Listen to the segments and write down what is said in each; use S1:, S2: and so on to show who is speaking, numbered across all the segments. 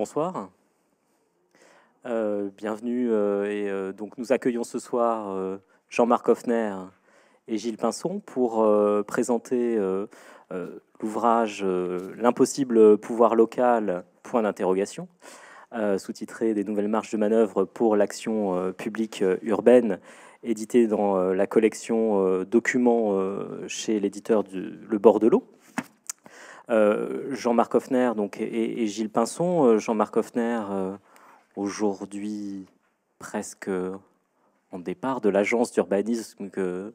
S1: bonsoir. Euh, bienvenue. Euh, et euh, donc, nous accueillons ce soir Jean-Marc Hoffner et Gilles Pinson pour présenter l'ouvrage L'impossible pouvoir local point d'interrogation. sous-titré des nouvelles marges de manœuvre pour l'action publique urbaine édité dans la collection Documents chez l'éditeur Le Bordelot. Euh, Jean-Marc Hoffner donc, et, Gilles Pinson. Euh, Jean-Marc Hoffner, euh, aujourd'hui presque en départ de l'agence d'urbanisme que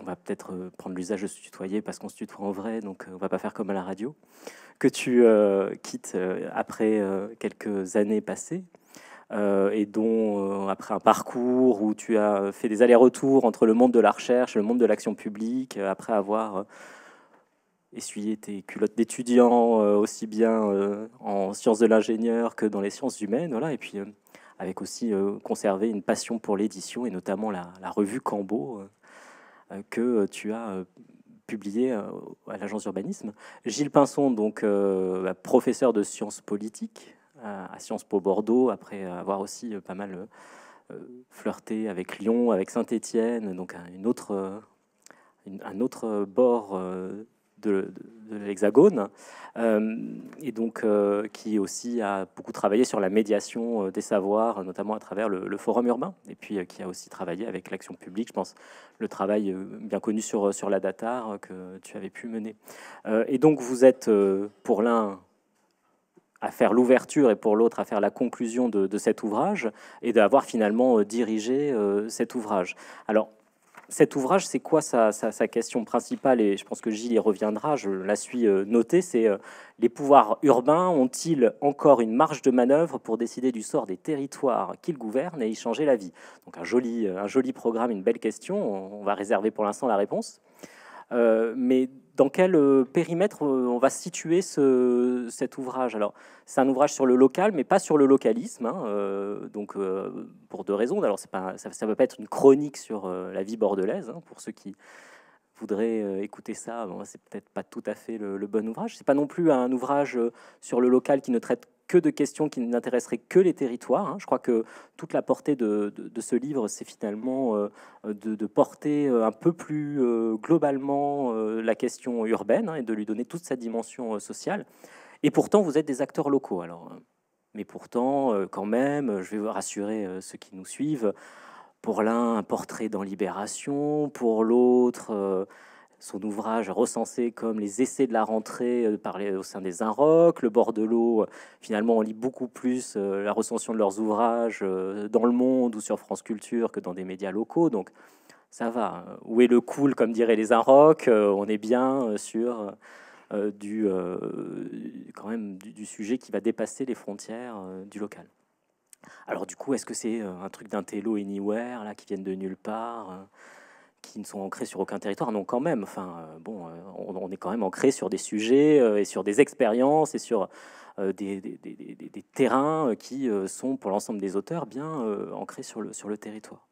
S1: on va peut-être prendre l'usage de se tutoyer parce qu'on se tutoie en vrai, donc on va pas faire comme à la radio, que tu quittes après quelques années passées. et dont après un parcours où tu as fait des allers-retours entre le monde de la recherche et le monde de l'action publique, après avoir essuyer tes culottes d'étudiant, euh, aussi bien euh, en sciences de l'ingénieur que dans les sciences humaines. Voilà. Et puis, euh, avec aussi conservé une passion pour l'édition et notamment la, revue Cambo que tu as publiée à l'agence urbanisme. Gilles Pinson, donc bah, professeur de sciences politiques à Sciences Po Bordeaux, après avoir aussi pas mal flirté avec Lyon, avec Saint-Étienne, donc une autre, un autre bord de, l'Hexagone, euh, et donc euh, qui aussi a beaucoup travaillé sur la médiation euh, des savoirs, notamment à travers le, Forum urbain, et puis qui a aussi travaillé avec l'action publique, je pense, le travail bien connu sur, sur la data que tu avais pu mener. et donc vous êtes pour l'un à faire l'ouverture et pour l'autre à faire la conclusion de, de cet ouvrage et d'avoir finalement dirigé cet ouvrage. Alors cet ouvrage, c'est quoi sa, question principale Et je pense que Gilles y reviendra, je la suis euh, notée, c'est euh, les pouvoirs urbains ont-ils encore une marge de manœuvre pour décider du sort des territoires qu'ils gouvernent et y changer la vie Donc un joli, euh, un joli programme, une belle question, on va réserver pour l'instant la réponse. Euh, mais dans quel euh, périmètre euh, on va situer ce, cet ouvrage Alors, c'est un ouvrage sur le local, mais pas sur le localisme. Hein, donc, pour deux raisons. Alors, pas, ça ne va pas être une chronique sur la vie bordelaise. Hein, pour ceux qui voudraient écouter ça, c'est peut-être pas tout à fait le, le bon ouvrage. C'est pas non plus un ouvrage sur le local qui ne traite que de questions qui n'intéresseraient que les territoires. Hein. Je crois que toute la portée de, ce livre, c'est finalement euh, de, porter euh, un peu plus euh, globalement la question urbaine hein, et de lui donner toute sa dimension sociale. Et pourtant, vous êtes des acteurs locaux. Alors, hein. mais pourtant, quand même, je vais rassurer ceux qui nous suivent. Pour l'un, un portrait dans Libération, pour l'autre son ouvrage recensé comme les essais de la rentrée euh, par les, au sein des Inrocks, le bord de euh, l'eau. Finalement, on lit beaucoup plus euh, la recension de leurs ouvrages dans le monde ou sur France Culture que dans des médias locaux. Donc, ça va. Hein. Où est le cool, comme diraient les Inrocks On est bien sur du, quand même, du, sujet qui va dépasser les frontières du local. Alors, du coup, est-ce que c'est un truc d'un télo anywhere là, qui viennent de nulle part hein qui ne sont ancrés sur aucun territoire, non quand même. Enfin, euh, bon, euh, on, est quand même ancré sur des sujets euh, et sur des expériences et sur des, terrains qui sont, pour l'ensemble des auteurs, bien ancrés sur le, sur le territoire.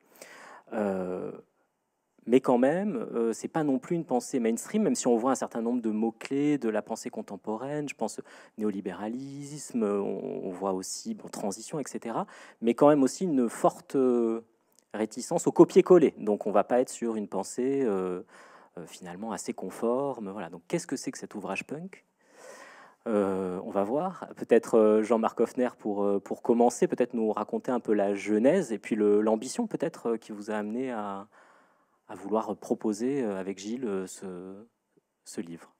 S1: mais quand même, ce c'est pas non plus une pensée mainstream, même si on voit un certain nombre de mots-clés de la pensée contemporaine, je pense néolibéralisme, on, voit aussi bon, transition, etc. Mais quand même aussi une forte réticence au copier-coller. Donc on ne va pas être sur une pensée euh, euh, finalement assez conforme. Voilà. Donc qu'est-ce que c'est que cet ouvrage punk euh, on va voir. Peut-être Jean-Marc Hoffner pour, pour commencer, peut-être nous raconter un peu la genèse et puis l'ambition peut-être qui vous a amené à, vouloir proposer avec Gilles ce, ce livre.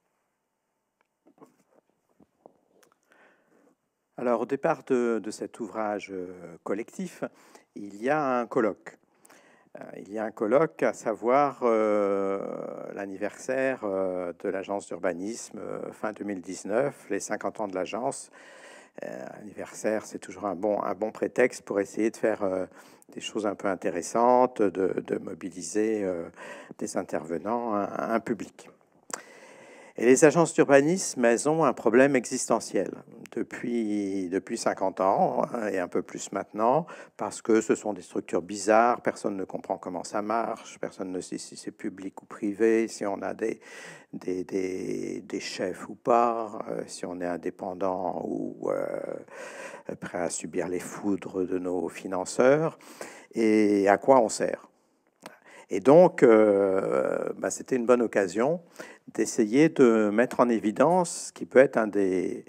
S2: Alors au départ de, de cet ouvrage collectif, il y a un colloque euh, il y a un colloque à savoir euh, l'anniversaire euh, de l'agence d'urbanisme fin 2019, les 50 ans de l'agence. anniversaire, c'est toujours un bon, un bon prétexte pour essayer de faire des choses un peu intéressantes, de, mobiliser des intervenants, un public. Et les agences d'urbanisme, elles ont un problème existentiel depuis, depuis 50 ans hein, et un peu plus maintenant, parce que ce sont des structures bizarres, personne ne comprend comment ça marche, personne ne sait si c'est public ou privé, si on a des, des, des, chefs ou pas, euh, si on est indépendant ou euh, prêt à subir les foudres de nos financeurs, et à quoi on sert. Et donc, euh, bah, c'était une bonne occasion d'essayer de mettre en évidence ce qui peut être un des,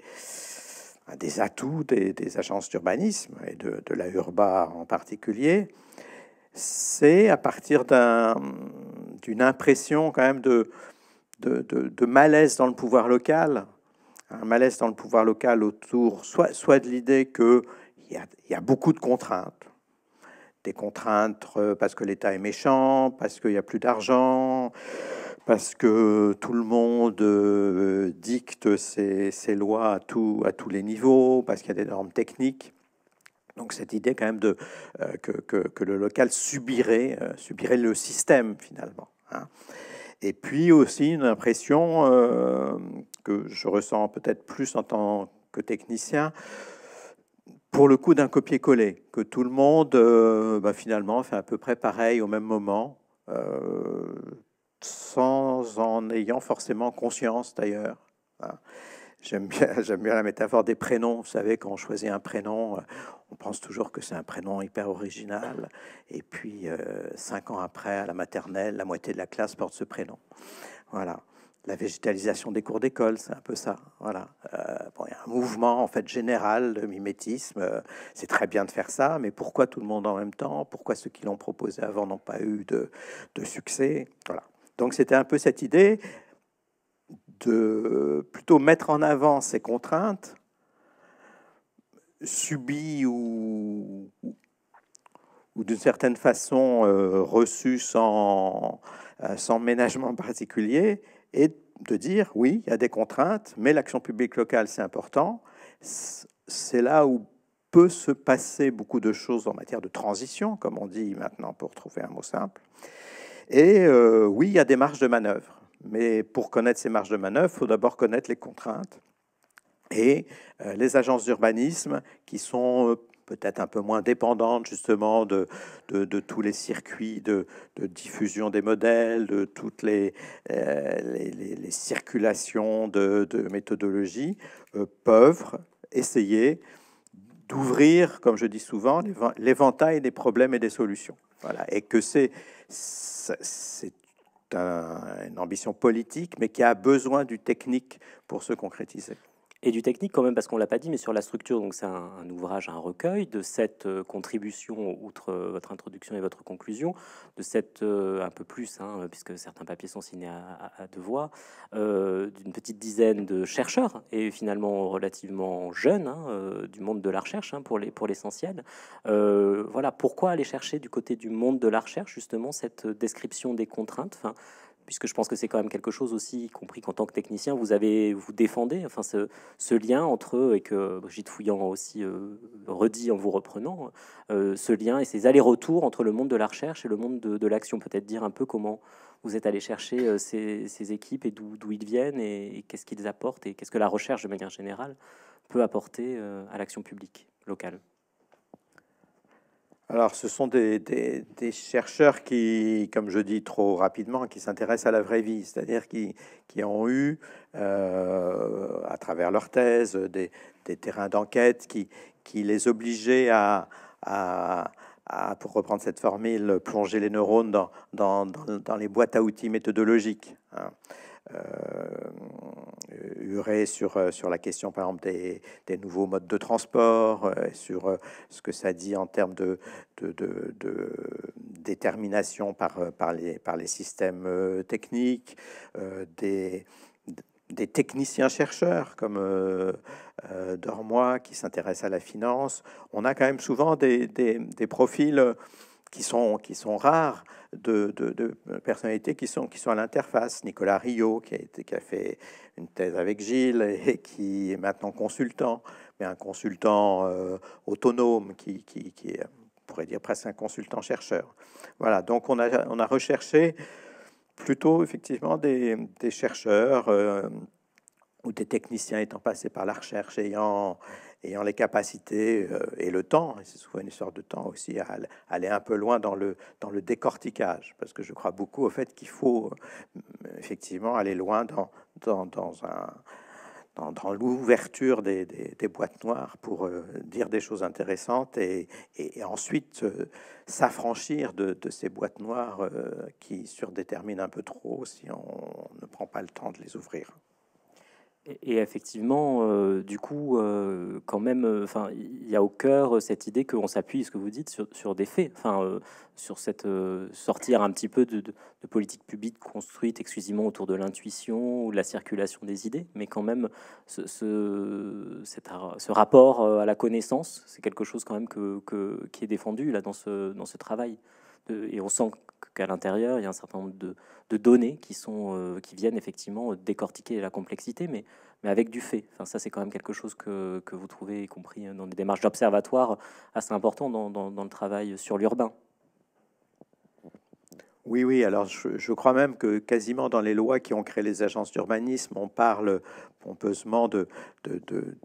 S2: atouts des, agences d'urbanisme et de, la Urba en particulier. C'est à partir d'une impression quand même de, malaise dans le pouvoir local, un malaise dans le pouvoir local autour soit, de l'idée qu'il y a beaucoup de contraintes, des contraintes euh, parce que l'État est méchant, parce qu'il n'y a plus d'argent, parce que tout le monde euh, dicte ses, lois à, tous les niveaux, parce qu'il y a des normes techniques. Donc cette idée quand même de, euh, que, le local subirait, subirait le système finalement. Hein. Et puis aussi une impression que je ressens peut-être plus en tant que technicien pour le coup d'un copier-coller, que tout le monde euh, bah, finalement fait à peu près pareil au même moment, euh, sans en ayant forcément conscience d'ailleurs. J'aime bien, bien, la métaphore des prénoms. Vous savez, quand on choisit un prénom, euh, on pense toujours que c'est un prénom hyper original. Et puis, cinq ans après, à la maternelle, la moitié de la classe porte ce prénom. Voilà la végétalisation des cours d'école, c'est un peu ça. Voilà. Euh, il y a un mouvement en fait général de mimétisme. Euh, c'est très bien de faire ça, mais pourquoi tout le monde en même temps Pourquoi ceux qui l'ont proposé avant n'ont pas eu de, succès Voilà. Donc c'était un peu cette idée de plutôt mettre en avant ces contraintes subies ou, d'une certaine façon euh, reçues sans, sans ménagement particulier et de dire oui, il y a des contraintes, mais l'action publique locale, c'est important. C'est là où peut se passer beaucoup de choses en matière de transition, comme on dit maintenant pour trouver un mot simple. Et euh, oui, il y a des marges de manœuvre. Mais pour connaître ces marges de manœuvre, il faut d'abord connaître les contraintes. Et euh, les agences d'urbanisme qui sont euh, peut-être un peu moins dépendante justement de, de, tous les circuits de, diffusion des modèles, de toutes les, euh, les, circulations de, méthodologies, euh, peuvent essayer d'ouvrir, comme je dis souvent, l'éventail des problèmes et des solutions. Voilà. Et que c'est une ambition politique,
S1: mais qui a besoin du technique pour se concrétiser et du technique quand même, parce qu'on l'a pas dit, mais sur la structure, donc c'est un, ouvrage, un recueil de cette euh, contribution, outre euh, votre introduction et votre conclusion, de cette, euh, un peu plus, hein, puisque certains papiers sont signés à, deux voix, d'une petite dizaine de chercheurs, et finalement relativement jeunes, hein, du monde de la recherche, hein, pour l'essentiel. voilà, pourquoi aller chercher du côté du monde de la recherche, justement, cette description des contraintes puisque je pense que c'est quand même quelque chose aussi, y compris qu'en tant que technicien, vous avez vous défendez enfin ce, lien entre eux et que Brigitte Fouillant aussi euh, redit en vous reprenant euh, ce lien et ces allers-retours entre le monde de la recherche et le monde de, l'action. Peut-être dire un peu comment vous êtes allé chercher euh, ces, équipes et d'où ils viennent et qu'est-ce qu'ils apportent et qu'est-ce que la recherche de manière générale peut apporter à l'action publique locale.
S2: Alors, ce sont des, chercheurs qui, comme je dis trop rapidement, qui s'intéressent à la vraie vie, c'est-à-dire qui, ont eu, euh, à travers leur thèse, des, terrains d'enquête qui, les obligeaient à, pour reprendre cette formule, plonger les neurones dans, les boîtes à outils méthodologiques. Hein. Euh, huré sur, euh, sur la question, par exemple, des, nouveaux modes de transport, euh, sur ce que ça dit en termes de, de, détermination par, par, les, par les systèmes techniques, des techniciens chercheurs comme euh, Dormois qui s'intéressent à la finance. On a quand même souvent des, des profils qui sont, qui sont rares de, de, personnalités qui sont, qui sont à l'interface. Nicolas Rio, qui a, été, qui a fait une thèse avec Gilles et qui est maintenant consultant, mais un consultant euh, autonome qui, qui, on pourrait dire presque un consultant chercheur. Voilà, donc on a, on a recherché plutôt effectivement des, des chercheurs euh, ou des techniciens étant passés par la recherche, ayant ayant les capacités euh, et le temps, et c'est souvent une sorte de temps aussi, à aller un peu loin dans le, dans le décortiquage, parce que je crois beaucoup au fait qu'il faut euh, effectivement aller loin dans, dans, dans dans, l'ouverture des, boîtes noires pour euh, dire des choses intéressantes et, ensuite s'affranchir de, ces boîtes noires qui surdéterminent un peu trop si on ne prend pas le temps de les ouvrir.
S1: Et effectivement, euh, du coup, euh, quand même, euh, il y a au cœur cette idée qu'on s'appuie, ce que vous dites, sur, des faits, sur cette sortir un petit peu de, politique publique construite exclusivement autour de l'intuition ou de la circulation des idées, mais quand même, ce, rapport à la connaissance, c'est quelque chose quand même que, qui est défendu là dans ce, dans ce travail et on sent qu'à l'intérieur, il y a un certain nombre de, données qui, sont, euh, qui viennent effectivement décortiquer la complexité, mais, mais avec du fait. Enfin, ça, c'est quand même quelque chose que, que, vous trouvez, y compris dans des démarches d'observatoire, assez important dans, dans, le travail sur l'urbain.
S2: Oui, oui, alors je, crois même que quasiment dans les lois qui ont créé les agences d'urbanisme, on parle pompeusement d'éclairer de, de, de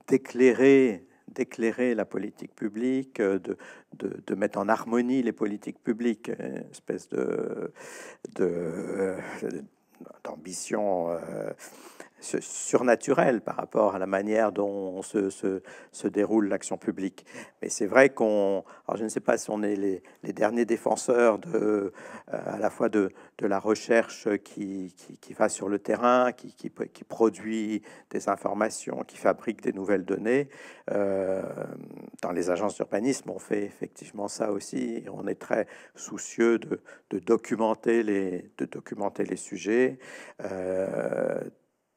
S2: d'éclairer la politique publique, euh, de, mettre en harmonie les politiques publiques, euh, espèce de, euh, d'ambition surnaturel par rapport à la manière dont se, déroule l'action publique. Mais c'est vrai qu'on, alors je ne sais pas si on est les, derniers défenseurs de, euh, à la fois de, la recherche qui, qui, va sur le terrain, qui, qui, produit des informations, qui fabrique des nouvelles données. Euh, dans les agences d'urbanisme, on fait effectivement ça aussi. On est très soucieux de, documenter, les, de documenter les sujets. Euh,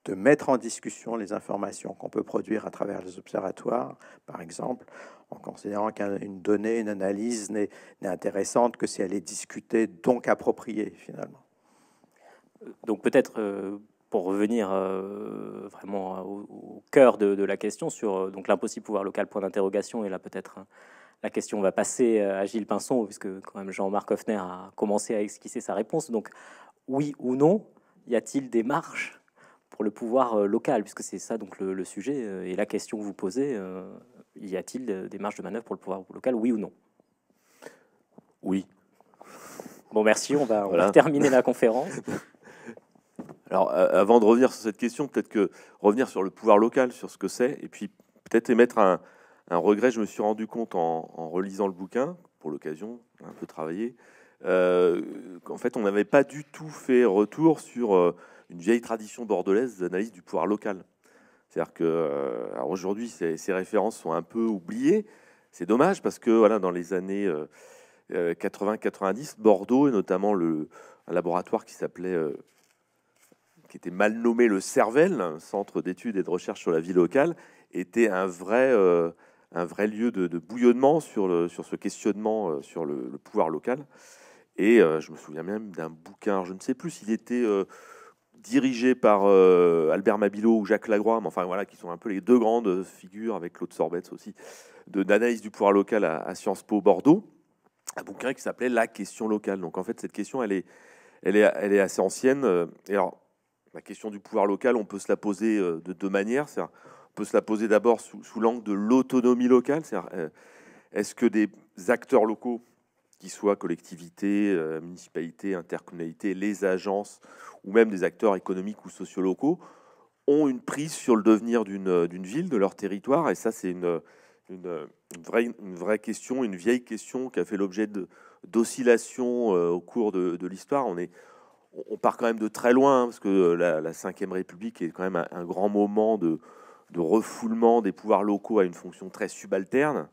S2: de mettre en discussion les informations qu'on peut produire à travers les observatoires, par exemple, en considérant qu'une donnée, une analyse n'est intéressante que si elle est discutée,
S1: donc appropriée finalement. Donc peut-être euh, pour revenir euh, vraiment au, cœur de, la question sur euh, donc l'impossible pouvoir local, point d'interrogation, et là peut-être hein, la question va passer à Gilles Pinson, puisque quand même Jean-Marc Hoffner a commencé à esquisser sa réponse. Donc oui ou non, y a-t-il des marges pour le pouvoir euh, local, puisque c'est ça donc le, sujet euh, et la question que vous posez, euh, y a-t-il des marges de manœuvre pour le pouvoir local, oui ou non Oui. Bon, merci, on
S3: va, terminer la conférence. Alors, avant de revenir sur cette question, peut-être que revenir sur le pouvoir local, sur ce que c'est, et puis peut-être émettre un, regret. Je me suis rendu compte en, relisant le bouquin, pour l'occasion, un peu travaillé, qu'en fait, on n'avait pas du tout fait retour sur une vieille tradition bordelaise d'analyse du pouvoir local. C'est-à-dire que euh, aujourd'hui, ces, références sont un peu oubliées. C'est dommage parce que voilà, dans les années 80-90, euh, euh, Bordeaux, et notamment le, un laboratoire qui s'appelait qui était mal nommé le CERVEL, un centre d'études et de recherche sur la vie locale, était un vrai, un vrai lieu de, bouillonnement sur, le, sur ce questionnement sur le, pouvoir local. Et je me souviens même d'un bouquin, je ne sais plus s'il était dirigé par euh, Albert Mabilo ou Jacques Lagroix, mais enfin voilà, qui sont un peu les deux grandes figures, avec Claude Sorbette aussi, d'analyse du pouvoir local à, Sciences Po Bordeaux, un bouquin qui s'appelait La question locale. Donc en fait, cette question, elle est, elle est, elle est assez ancienne. Euh, et alors, la question du pouvoir local, on peut se la poser euh, de deux manières. On peut se la poser d'abord sous, sous l'angle de l'autonomie locale. cest est-ce que des acteurs locaux qu'ils soient collectivités, euh, municipalités, intercommunalités, les agences ou même des acteurs économiques ou sociaux locaux, ont une prise sur le devenir euh, d'une ville, de leur territoire. Et ça, c'est une, vraie, question, une vieille question qui a fait l'objet d'oscillations euh, au cours de, l'histoire. On, on part quand même de très loin, hein, parce que la, Ve République est quand même un, grand moment de, refoulement des pouvoirs locaux à une fonction très subalterne.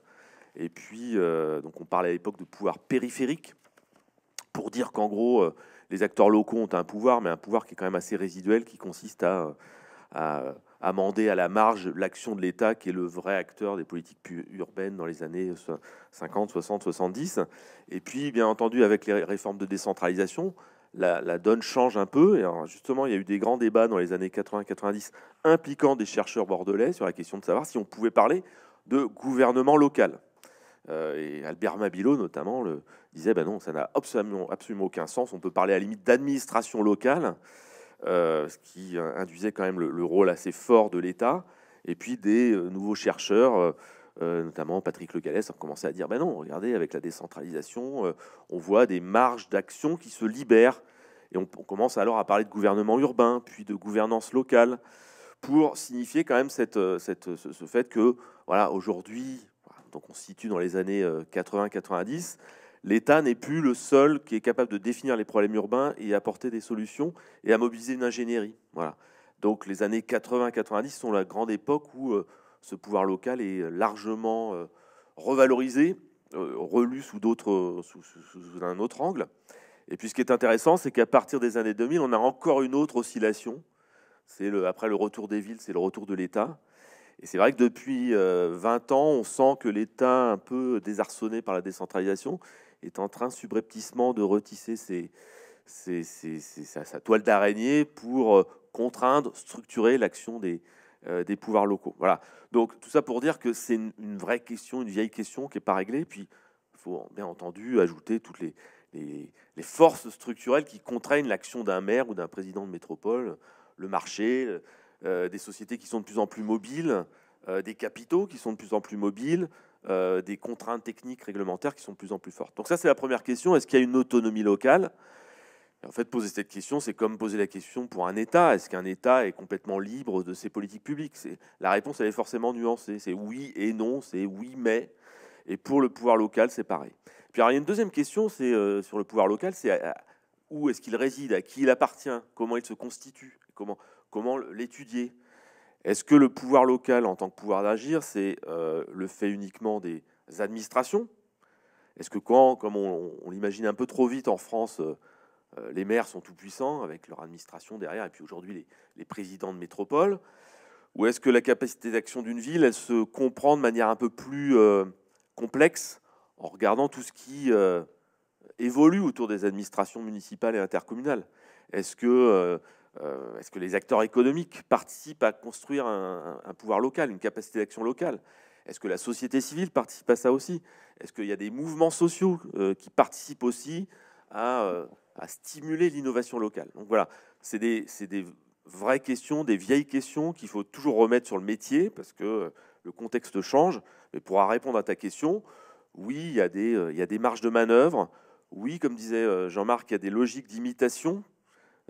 S3: Et puis, euh, donc on parlait à l'époque de pouvoir périphérique, pour dire qu'en gros, euh, les acteurs locaux ont un pouvoir, mais un pouvoir qui est quand même assez résiduel, qui consiste à, euh, amender à la marge l'action de l'État, qui est le vrai acteur des politiques urbaines dans les années 50, 60, 70. Et puis, bien entendu, avec les réformes de décentralisation, la, donne change un peu. Et justement, il y a eu des grands débats dans les années 80-90 impliquant des chercheurs bordelais sur la question de savoir si on pouvait parler de gouvernement local. Euh, et Albert Mabilo, notamment, le, disait ben non, ça n'a absolument, aucun sens. On peut parler à la limite d'administration locale, euh, ce qui euh, induisait quand même le, rôle assez fort de l'État, et puis des nouveaux chercheurs. notamment Patrick Le Gallès, ont commencé à dire ben non, regardez, avec la décentralisation, on voit des marges d'action qui se libèrent. Et on, commence alors à parler de gouvernement urbain, puis de gouvernance locale, pour signifier quand même cette, ce, ce, fait que, voilà, aujourd'hui, donc on se situe dans les années 80-90, euh, l'État n'est plus le seul qui est capable de définir les problèmes urbains et apporter des solutions et à mobiliser une ingénierie. Voilà. Donc les années 80-90 sont la grande époque où euh, ce pouvoir local est largement euh, revalorisé, relu sous, d'autres, sous, sous, un autre angle. Et puis ce qui est intéressant, c'est qu'à partir des années 2000, on a encore une autre oscillation. C'est le, après le retour des villes, c'est le retour de l'État. Et c'est vrai que depuis 20 euh, ans, on sent que l'État, un peu désarçonné par la décentralisation, est en train subrepticement de retisser sa, toile d'araignée pour euh, contraindre, structurer l'action des, euh, des pouvoirs locaux. Voilà. Donc tout ça pour dire que c'est une, vraie question, une vieille question qui n'est pas réglée. puis il faut bien entendu ajouter toutes les, les, forces structurelles qui contraignent l'action d'un maire ou d'un président de métropole, le marché. Euh, des sociétés qui sont de plus en plus mobiles, euh, des capitaux qui sont de plus en plus mobiles, euh, des contraintes techniques réglementaires qui sont de plus en plus fortes. Donc ça, c'est la première question. Est-ce qu'il y a une autonomie locale en fait, poser cette question, c'est comme poser la question pour un État. Est-ce qu'un État est complètement libre de ses politiques publiques La réponse, elle est forcément nuancée. C'est oui et non, c'est oui mais. Et pour le pouvoir local, c'est pareil. Puis il y a une deuxième question sur le pouvoir local, c'est où est-ce qu'il réside, à qui il appartient, comment il se constitue, comment, Comment l'étudier Est-ce que le pouvoir local en tant que pouvoir d'agir, c'est euh, le fait uniquement des administrations Est-ce que quand, comme on, l'imagine un peu trop vite en France, euh, euh, les maires sont tout-puissants avec leur administration derrière, et puis aujourd'hui les, présidents de métropole Ou est-ce que la capacité d'action d'une ville, elle se comprend de manière un peu plus complexe en regardant tout ce qui évolue autour des administrations municipales et intercommunales Est-ce que euh, est-ce que les acteurs économiques participent à construire un, pouvoir local, une capacité d'action locale Est-ce que la société civile participe à ça aussi Est-ce qu'il y a des mouvements sociaux euh, qui participent aussi à, euh, stimuler l'innovation locale Donc voilà, c'est des, vraies questions, des vieilles questions qu'il faut toujours remettre sur le métier parce que le contexte change. Mais pour répondre à ta question, oui, il y a des marges de manœuvre. Oui, comme disait Jean-Marc, il y a des logiques d'imitation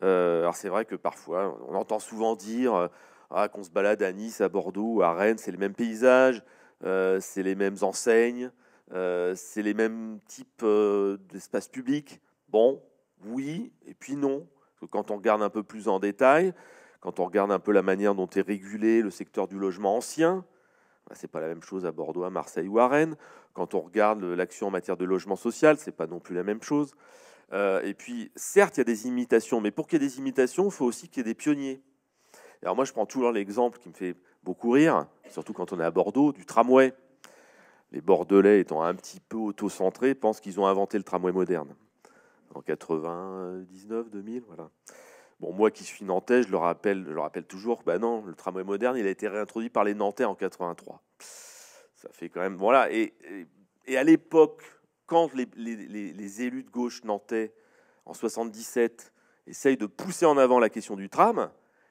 S3: euh, alors c'est vrai que parfois, on entend souvent dire euh, ah, qu'on se balade à Nice, à Bordeaux, à Rennes, c'est le même paysage, euh, c'est les mêmes enseignes, c'est les mêmes types d'espaces publics. Bon, oui, et puis non. quand on regarde un peu plus en détail, quand on regarde un peu la manière dont est régulé le secteur du logement ancien, bah, c'est pas la même chose à Bordeaux, à Marseille ou à Rennes. Quand on regarde l'action en matière de logement social, c'est pas non plus la même chose. Euh, et puis, certes, il y a des imitations, mais pour qu'il y ait des imitations, il faut aussi qu'il y ait des pionniers. Alors moi, je prends toujours l'exemple qui me fait beaucoup rire, surtout quand on est à Bordeaux, du tramway. Les Bordelais, étant un petit peu autocentrés, pensent qu'ils ont inventé le tramway moderne. En 99, 2000, voilà. Bon, moi qui suis nantais, je le rappelle, je le rappelle toujours, ben non, le tramway moderne, il a été réintroduit par les Nantais en 83. Ça fait quand même... Voilà, et à l'époque, quand les, élus de gauche nantais en 77 essayent de pousser en avant la question du tram,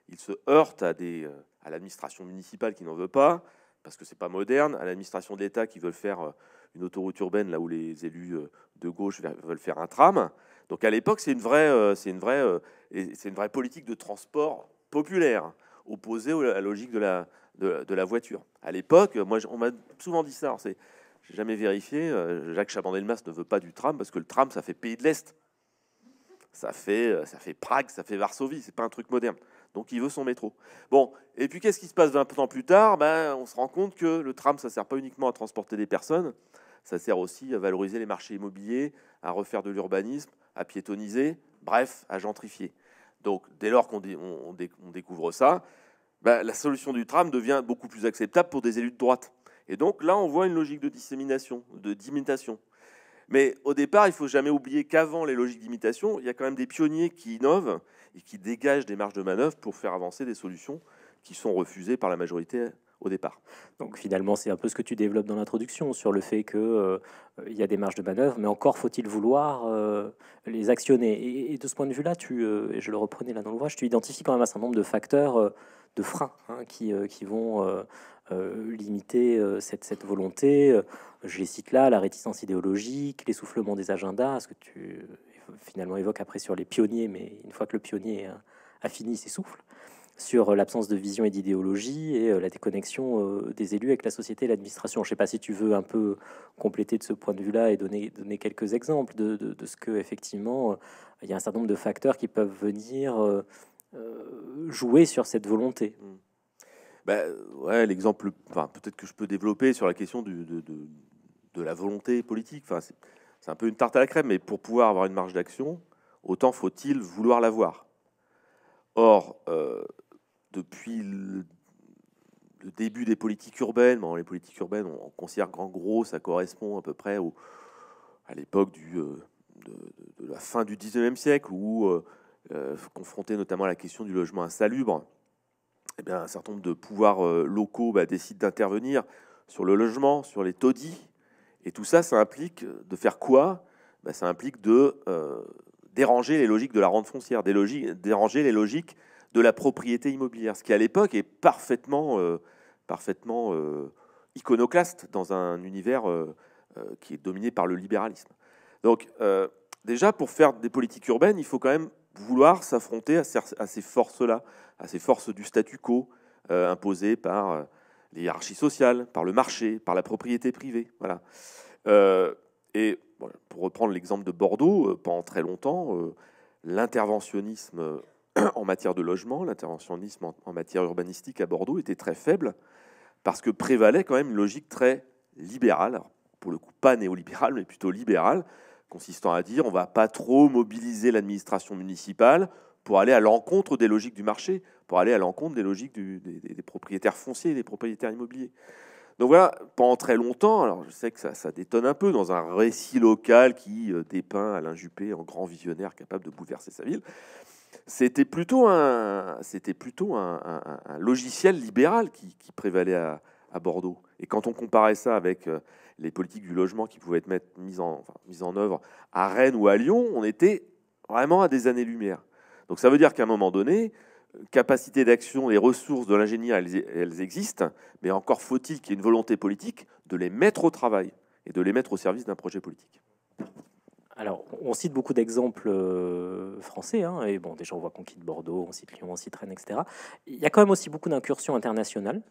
S3: ils se heurtent à, des, euh, à l'administration municipale qui n'en veut pas, parce que c'est pas moderne, à l'administration de l'État qui veut faire euh, une autoroute urbaine là où les élus euh, de gauche veulent faire un tram. Donc à l'époque, c'est une vraie, c'est une vraie, c'est une vraie politique de transport populaire opposée à la logique de la, de la voiture. À l'époque, moi, on m'a souvent dit ça. C'est j'ai jamais vérifié. Euh, Jacques Chabandelmas delmas ne veut pas du tram parce que le tram, ça fait pays de l'Est. Ça fait, euh, ça fait Prague, ça fait Varsovie. C'est pas un truc moderne. Donc il veut son métro. Bon, et puis qu'est-ce qui se passe 20 ans plus tard ben, On se rend compte que le tram, ça sert pas uniquement à transporter des personnes, ça sert aussi à valoriser les marchés immobiliers, à refaire de l'urbanisme, à piétoniser, bref, à gentrifier. Donc dès lors qu'on on, découvre ça, ben, la solution du tram devient beaucoup plus acceptable pour des élus de droite. Et donc là, on voit une logique de dissémination, de d'imitation. Mais au départ, il faut jamais oublier qu'avant les logiques d'imitation, il y a quand même des pionniers qui innovent et qui dégagent des marges de manœuvre pour faire avancer des solutions qui sont refusées par la majorité au départ. Donc finalement, c'est un peu ce que tu développes
S1: dans l'introduction sur le fait qu'il euh, y a des marges de manœuvre, mais encore faut-il vouloir euh, les actionner. Et, de ce point de vue-là, tu, euh, et je le reprenais là dans l'ouvrage, tu identifies quand même un certain nombre de facteurs de freins hein, qui, qui, vont euh, limiter euh, cette, volonté. Euh, je les cite là, la réticence idéologique, l'essoufflement des agendas, ce que tu finalement évoques après sur les pionniers, mais une fois que le pionnier a, fini ses souffles, sur l'absence de vision et d'idéologie et la déconnexion des élus avec la société et l'administration. Je ne sais pas si tu veux un peu compléter de ce point de vue-là et donner, donner quelques exemples de, ce que, effectivement, il y a un certain nombre de facteurs qui peuvent venir jouer sur
S3: cette volonté. Mmh. Bah, ouais, l'exemple, enfin, peut-être que je peux développer sur la question de, la volonté politique. Enfin, c'est un peu une tarte à la crème, mais pour pouvoir avoir une marge d'action, autant faut-il vouloir l'avoir. Or, euh, depuis le, début des politiques urbaines, bon, les politiques urbaines, on, considère grand gros, ça correspond à peu près à l'époque euh, de, la fin du 19e siècle, où, euh, euh confronté notamment la question du logement insalubre, eh un certain nombre de pouvoirs euh, locaux bah, décident d'intervenir sur le logement, sur les taudis. Et tout ça, ça implique de faire quoi bah, Ça implique de euh, déranger les logiques de la rente foncière, des déranger les logiques de la propriété immobilière, ce qui à l'époque est parfaitement, euh, parfaitement iconoclaste dans un univers qui est dominé par le libéralisme. Donc, déjà, pour faire des politiques urbaines, il faut quand même vouloir s'affronter à ces forces-là, à ces forces du statu quo euh, imposées par euh, les hiérarchies sociales, par le marché, par la propriété privée. Voilà. Euh, et pour reprendre l'exemple de Bordeaux, pendant très longtemps, l'interventionnisme en matière de logement, l'interventionnisme en, matière urbanistique à Bordeaux était très faible parce que prévalait quand même une logique très libérale, pour le coup pas néolibérale, mais plutôt libérale, consistant à dire on va pas trop mobiliser l'administration municipale pour aller à l'encontre des logiques du marché, pour aller à l'encontre des logiques des, propriétaires fonciers et des propriétaires immobiliers. Donc voilà, pendant très longtemps, alors je sais que ça, ça détonne un peu dans un récit local qui euh, dépeint Alain Juppé en grand visionnaire capable de bouleverser sa ville, c'était plutôt un, c'était plutôt un, logiciel libéral qui, qui prévalait à, à Bordeaux. Et quand on comparait ça avec euh, les politiques du logement qui pouvaient être mises en, en œuvre à Rennes ou à Lyon, on était vraiment à des années-lumière. Donc ça veut dire qu'à un moment donné, euh, capacité d'action, et ressources de l'ingénieur, elles, existent, mais encore faut-il qu'il y ait une volonté politique de les mettre au travail et de les mettre au service d'un projet politique.
S1: Alors, on cite beaucoup d'exemples euh, français, hein, et bon, déjà on voit qu'on quitte Bordeaux, on cite Lyon, on cite Rennes, etc. Il y a quand même aussi beaucoup d'incursions internationales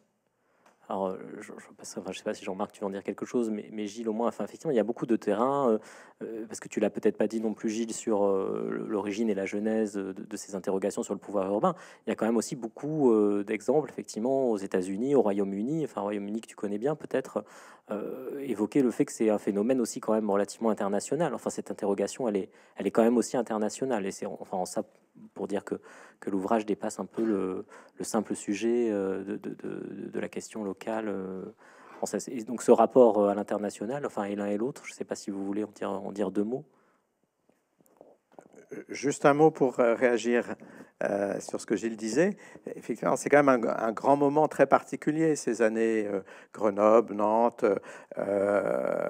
S1: alors, euh, je ne sais pas si Jean-Marc, tu veux en dire quelque chose, mais, Gilles, au moins, enfin, effectivement, il y a beaucoup de terrain, euh, euh, parce que tu l'as peut-être pas dit non plus, Gilles, sur l'origine et la genèse de, ces interrogations sur le pouvoir urbain. Il y a quand même aussi beaucoup d'exemples, effectivement, aux États-Unis, au Royaume-Uni, enfin, Royaume-Uni que tu connais bien, peut-être, évoquer le fait que c'est un phénomène aussi quand même relativement international. Enfin, cette interrogation, elle est, elle est quand même aussi internationale, et c'est enfin, ça pour dire que, que l'ouvrage dépasse un peu le, simple sujet euh, de, de, la question locale euh, française. Et donc ce rapport euh, à l'international, enfin, et l'un et l'autre, je ne sais pas si vous voulez en dire, en dire deux mots. Juste un mot pour réagir euh, sur ce que Gilles disait.
S2: Effectivement, c'est quand même un, grand moment très particulier, ces années euh, Grenoble, Nantes, euh,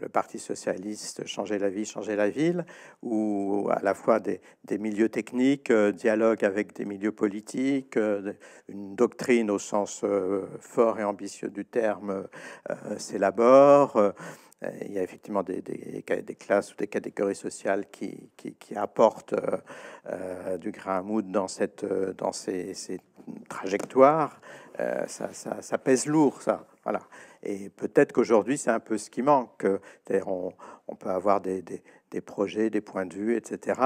S2: le Parti socialiste, changer la vie, changer la ville, où à la fois des, des milieux techniques, dialogue avec des milieux politiques, une doctrine au sens fort et ambitieux du terme s'élabore. Euh, il y a effectivement des, des, des, classes ou des catégories sociales qui, apportent euh, euh, du grain à moudre dans, cette, dans ces, trajectoires. ça, pèse lourd, ça. Voilà. Et peut-être qu'aujourd'hui, c'est un peu ce qui manque. On, on, peut avoir des, projets, des points de vue, etc.,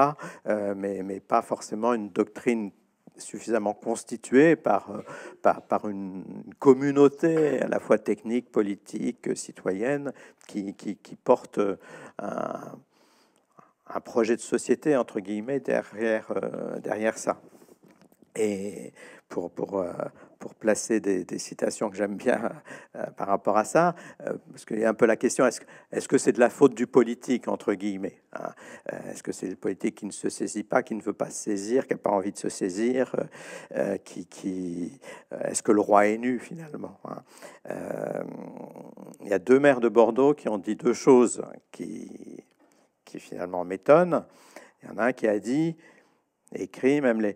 S2: mais, mais pas forcément une doctrine suffisamment constitué par, euh, par, par, une communauté à la fois technique, politique, citoyenne, qui, porte euh, un, un, projet de société, entre guillemets, derrière, euh, derrière ça. Et pour, pour pour placer des, citations que j'aime bien euh, par rapport à ça, euh, parce qu'il y a un peu la question est-ce est -ce que c'est de la faute du politique, entre guillemets hein, euh, Est-ce que c'est le politique qui ne se saisit pas, qui ne veut pas se saisir, qui n'a pas envie de se saisir qui, qui Est-ce que le roi est nu, finalement hein, Il y a deux maires de Bordeaux qui ont dit deux choses qui, qui finalement m'étonnent. Il y en a un qui a dit écrit, même les,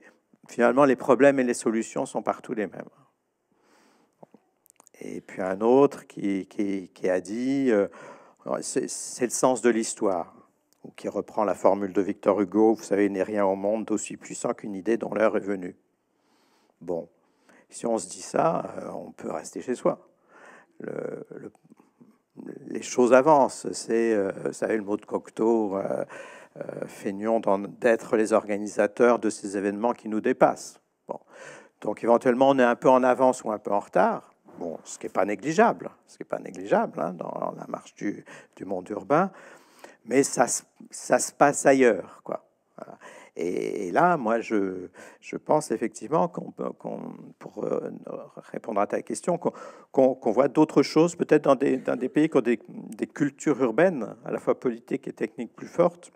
S2: finalement, les problèmes et les solutions sont partout les mêmes. Et puis un autre qui, qui, a dit euh, c'est le sens de l'histoire, ou qui reprend la formule de Victor Hugo Vous savez, il n'est rien au monde d'aussi puissant qu'une idée dont l'heure est venue. Bon, si on se dit ça, euh, on peut rester chez soi. les choses avancent. C'est, euh, vous savez, le mot de Cocteau feignons d'être les organisateurs de ces événements qui nous dépassent. Bon. Donc éventuellement, on est un peu en avance ou un peu en retard, Bon, ce qui n'est pas négligeable, ce qui est pas négligeable hein, dans la marche du, monde urbain, mais ça, se passe ailleurs, quoi. Et, là, moi, je, pense effectivement qu'on, pour euh, répondre à ta question, qu'on, voit d'autres choses, peut-être dans des, pays qui ont des, cultures urbaines, à la fois politiques et techniques plus fortes,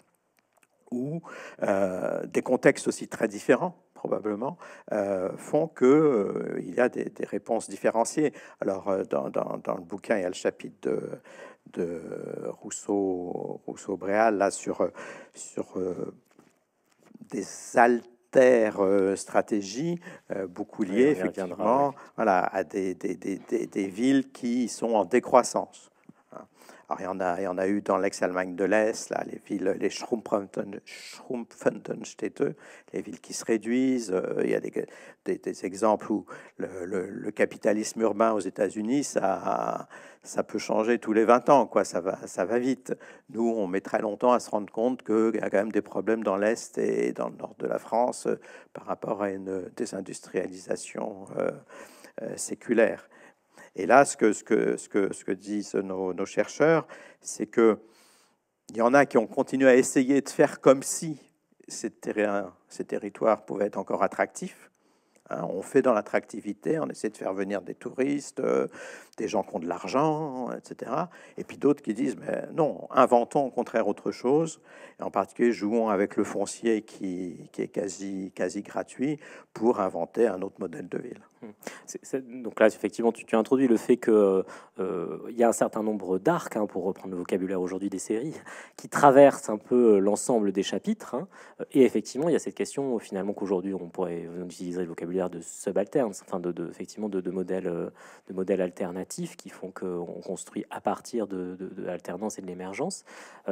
S2: ou euh, des contextes aussi très différents probablement, euh, font qu'il euh, il y a des, réponses différenciées. Alors, euh, dans, le bouquin, il y a le chapitre de, Rousseau, Rousseau-Bréal, là, sur, sur des altères stratégies beaucoup liées effectivement voilà, à des, des, des, des, villes qui sont en décroissance. Hein il y en a, il y en a eu dans l'ex-Allemagne de l'Est, là, les villes, les Schrumpfentenstädte, les villes qui se réduisent. Euh, il y a des, exemples où le, capitalisme urbain aux États-Unis, ça, ça peut changer tous les 20 ans, quoi. Ça va, ça va vite. Nous, on met très longtemps à se rendre compte qu'il y a quand même des problèmes dans l'Est et dans le nord de la France euh, par rapport à une désindustrialisation euh, séculaire. Et là, ce que, disent nos, chercheurs, c'est qu'il y en a qui ont continué à essayer de faire comme si ces, terrains, ces territoires pouvaient être encore attractifs. Hein. on fait dans l'attractivité, on essaie de faire venir des touristes, euh, des gens qui ont de l'argent, etc. Et puis d'autres qui disent, mais non, inventons au contraire autre chose, en particulier jouons avec le foncier qui, est quasi gratuit pour inventer un autre
S1: modèle de ville donc là, effectivement, tu, introduis le fait que euh, il y a un certain nombre d'arcs, hein, pour reprendre le vocabulaire aujourd'hui des séries, qui traversent un peu euh, l'ensemble des chapitres. Hein. et effectivement, il y a cette question finalement qu'aujourd'hui on pourrait utiliser le vocabulaire de subalternes, enfin de, effectivement de, modèles euh, de modèles alternatifs qui font qu'on construit à partir de, l'alternance et de l'émergence.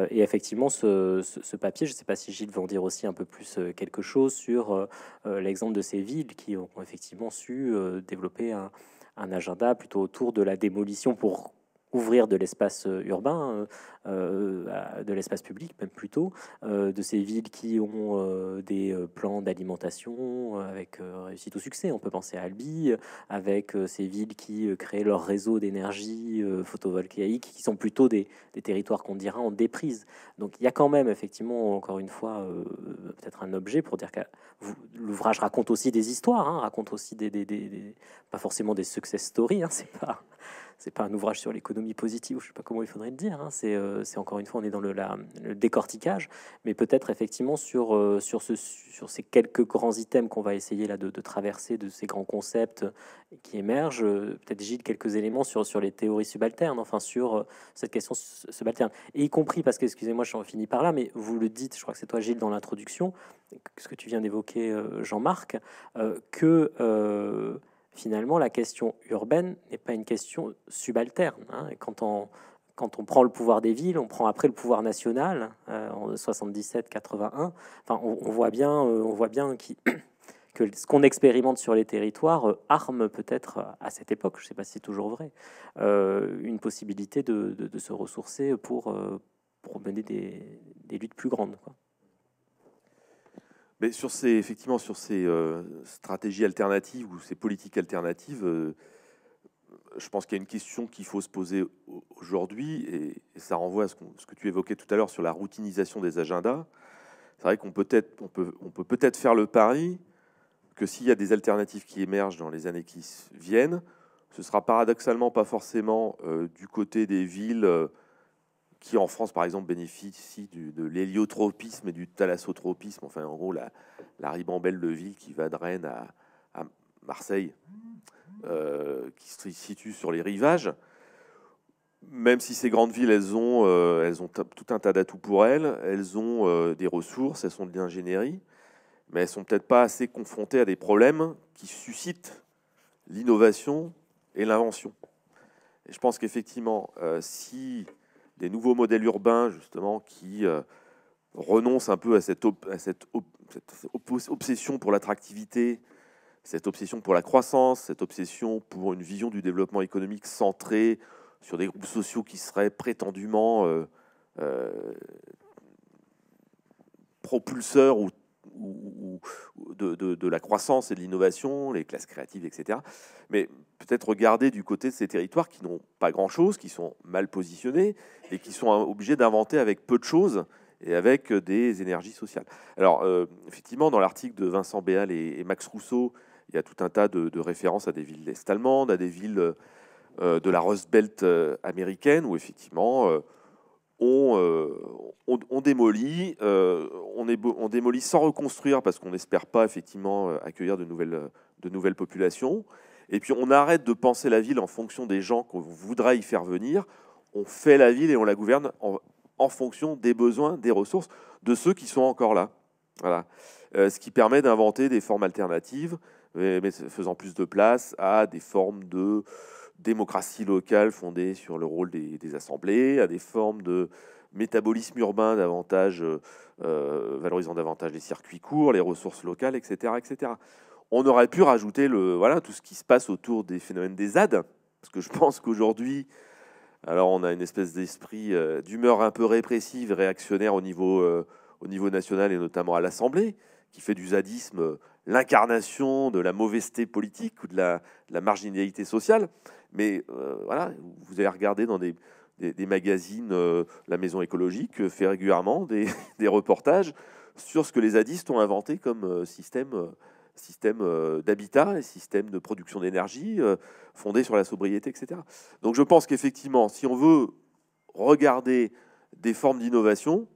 S1: et effectivement, ce, papier, je ne sais pas si Gilles va en dire aussi un peu plus quelque chose sur l'exemple de ces villes qui ont effectivement su euh, développer un, agenda plutôt autour de la démolition pour ouvrir de l'espace euh, urbain, euh, euh, de l'espace public même plutôt, de ces villes qui ont des plans d'alimentation avec réussite ou succès. On peut penser à Albi, avec ces villes qui créent leur réseau d'énergie photovoltaïque, qui sont plutôt des, territoires qu'on dira en déprise. Donc il y a quand même effectivement, encore une fois, peut-être un objet pour dire que l'ouvrage raconte aussi des histoires, hein, raconte aussi des, pas forcément des success stories, hein, c'est pas c'est pas un ouvrage sur l'économie positive, je sais pas comment il faudrait le dire. Hein, euh, c'est, encore une fois, on est dans le, le décortiquage, mais peut-être effectivement sur, euh, sur, ce, sur ces quelques grands items qu'on va essayer là de, traverser, de ces grands concepts qui émergent. Euh, peut-être Gilles quelques éléments sur, sur les théories subalternes, enfin sur cette question subalterne, et y compris parce que, excusez-moi, je finis par là, mais vous le dites, je crois que c'est toi Gilles dans l'introduction, ce que tu viens d'évoquer, Jean-Marc, que finalement, la question urbaine n'est pas une question subalterne. Hein. Quand, on, quand on prend le pouvoir des villes, on prend après le pouvoir national euh, en 77-81. Enfin, on, voit bien, euh, on voit bien que ce qu'on expérimente sur les territoires euh, arme peut-être à cette époque, je ne sais pas si c'est toujours vrai, une possibilité de, de, se ressourcer pour, pour mener des, des luttes plus grandes. Quoi.
S3: Mais sur ces, effectivement, sur ces euh, stratégies alternatives ou ces politiques alternatives, euh, je pense qu'il y a une question qu'il faut se poser aujourd'hui, et, ça renvoie à ce, que tu évoquais tout à l'heure sur la routinisation des agendas. C'est vrai qu'on peut peut, peut être faire le pari que s'il y a des alternatives qui émergent dans les années qui viennent, ce sera paradoxalement pas forcément euh, du côté des villes qui en France, par exemple, bénéficie du, de l'héliotropisme et du thalassotropisme, enfin en gros la, la, ribambelle de ville qui va de Rennes à, Marseille, euh, qui se situe sur les rivages. Même si ces grandes villes, elles ont, euh, elles ont tout un tas d'atouts pour elles, elles ont euh, des ressources, elles sont de l'ingénierie, mais elles sont peut-être pas assez confrontées à des problèmes qui suscitent l'innovation et l'invention. Et je pense qu'effectivement, si des nouveaux modèles urbains, justement, qui euh, renoncent un peu à cette, cette, cette obsession pour l'attractivité, cette obsession pour la croissance, cette obsession pour une vision du développement économique centrée sur des groupes sociaux qui seraient prétendument euh, euh, propulseurs ou, ou, de, de, la croissance et de l'innovation, les classes créatives, etc. Mais peut-être regarder du côté de ces territoires qui n'ont pas grand-chose, qui sont mal positionnés et qui sont obligés d'inventer avec peu de choses et avec euh, des énergies sociales. Alors, euh, effectivement, dans l'article de Vincent Béal et, Max Rousseau, il y a tout un tas de, références à des villes dest allemandes, à des villes euh, de la Rust Belt américaine, où effectivement, on, on, démolit, on, est, on, démolit sans reconstruire parce qu'on n'espère pas effectivement accueillir de nouvelles, de nouvelles populations. Et puis on arrête de penser la ville en fonction des gens qu'on voudra y faire venir. On fait la ville et on la gouverne en, fonction des besoins, des ressources, de ceux qui sont encore là. Voilà. Euh, ce qui permet d'inventer des formes alternatives, mais, faisant plus de place à des formes de démocratie locale fondée sur le rôle des, assemblées, à des formes de métabolisme urbain davantage, euh, valorisant davantage les circuits courts, les ressources locales, etc. etc. On aurait pu rajouter voilà, tout ce qui se passe autour des phénomènes des ZAD, parce que je pense qu'aujourd'hui, alors on a une espèce d'esprit euh, d'humeur un peu répressive, réactionnaire euh, au niveau, national et notamment à l'Assemblée, qui fait du zadisme euh, l'incarnation de la mauvaiseté politique ou de la, marginalité sociale. Mais voilà, vous allez regarder dans des, magazines, la Maison écologique fait régulièrement des, des, reportages sur ce que les zadistes ont inventé comme système système euh, d'habitat, et système de production d'énergie euh, fondés sur la sobriété, etc. Donc je pense qu'effectivement, si on veut regarder des formes d'innovation,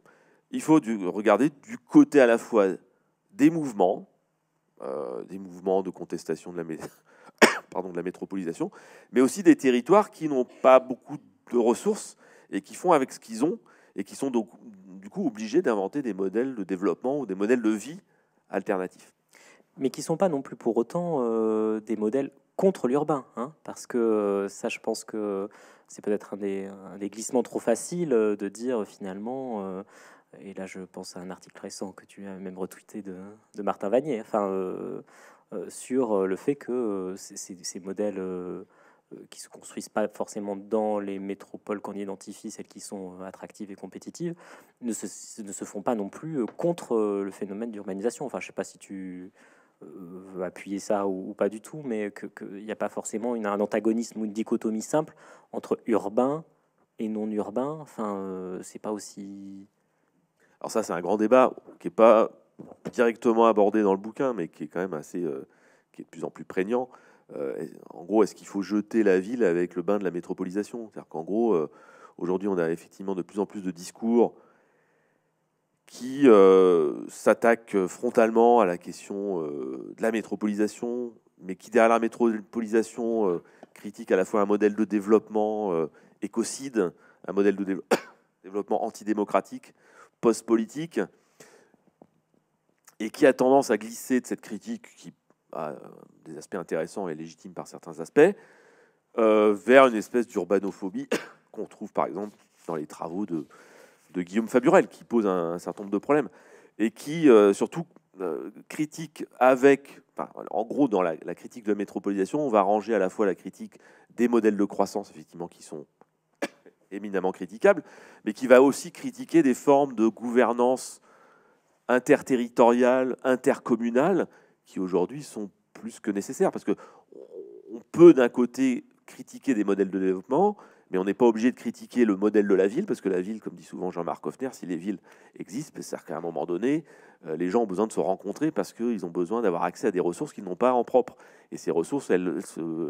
S3: il faut regarder du côté à la fois des mouvements, euh, des mouvements de contestation de la, de la métropolisation, mais aussi des territoires qui n'ont pas beaucoup de ressources et qui font avec ce qu'ils ont et qui sont donc, du coup obligés d'inventer des modèles de développement ou des modèles de vie alternatifs mais qui ne sont pas non plus pour autant euh,
S1: des modèles contre l'urbain, hein, parce que euh, ça, je pense que c'est peut-être un des, glissements trop faciles euh, de dire finalement, et là je pense à un article récent que tu as même retweeté de, Martin Vanier, enfin, sur le fait que ces modèles qui se construisent pas forcément dans les métropoles qu'on identifie, celles qui sont attractives et compétitives, ne se, ne se font pas non plus contre le phénomène d'urbanisation. Enfin, je sais pas si tu appuyer ça ou, pas du tout, mais qu'il n'y a pas forcément une, un antagonisme ou une dichotomie simple entre urbain
S3: et non urbain. Enfin, euh, c'est pas aussi. Alors ça, c'est un grand débat qui est pas directement abordé dans le bouquin, mais qui est quand même assez, euh, qui est de plus en plus prégnant. Euh, en gros, est-ce qu'il faut jeter la ville avec le bain de la métropolisation C'est-à-dire qu'en gros, aujourd'hui, on a effectivement de plus en plus de discours qui euh, s'attaque frontalement à la question euh, de la métropolisation, mais qui derrière la métropolisation euh, critique à la fois un modèle de développement écocide, un modèle de développement antidémocratique, post-politique, et qui a tendance à glisser de cette critique qui a des aspects intéressants et légitimes par certains aspects, vers une espèce d'urbanophobie qu'on trouve par exemple dans les travaux de de Guillaume Faburel, qui pose un, certain nombre de problèmes, et qui euh, surtout euh, critique avec, en gros, dans la, critique de la métropolisation, on va ranger à la fois la critique des modèles de croissance, effectivement, qui sont éminemment critiquables, mais qui va aussi critiquer des formes de gouvernance interterritoriale, intercommunale, qui aujourd'hui sont plus que nécessaires, parce que on peut d'un côté critiquer des modèles de développement, mais on n'est pas obligé de critiquer le modèle de la ville, parce que la ville, comme dit souvent Jean-Marc Hoffner, si les villes existent, c'est-à-dire qu'à un moment donné, euh, les gens ont besoin de se rencontrer parce qu'ils ont besoin d'avoir accès à des ressources qu'ils n'ont pas en propre. Et ces ressources, elles,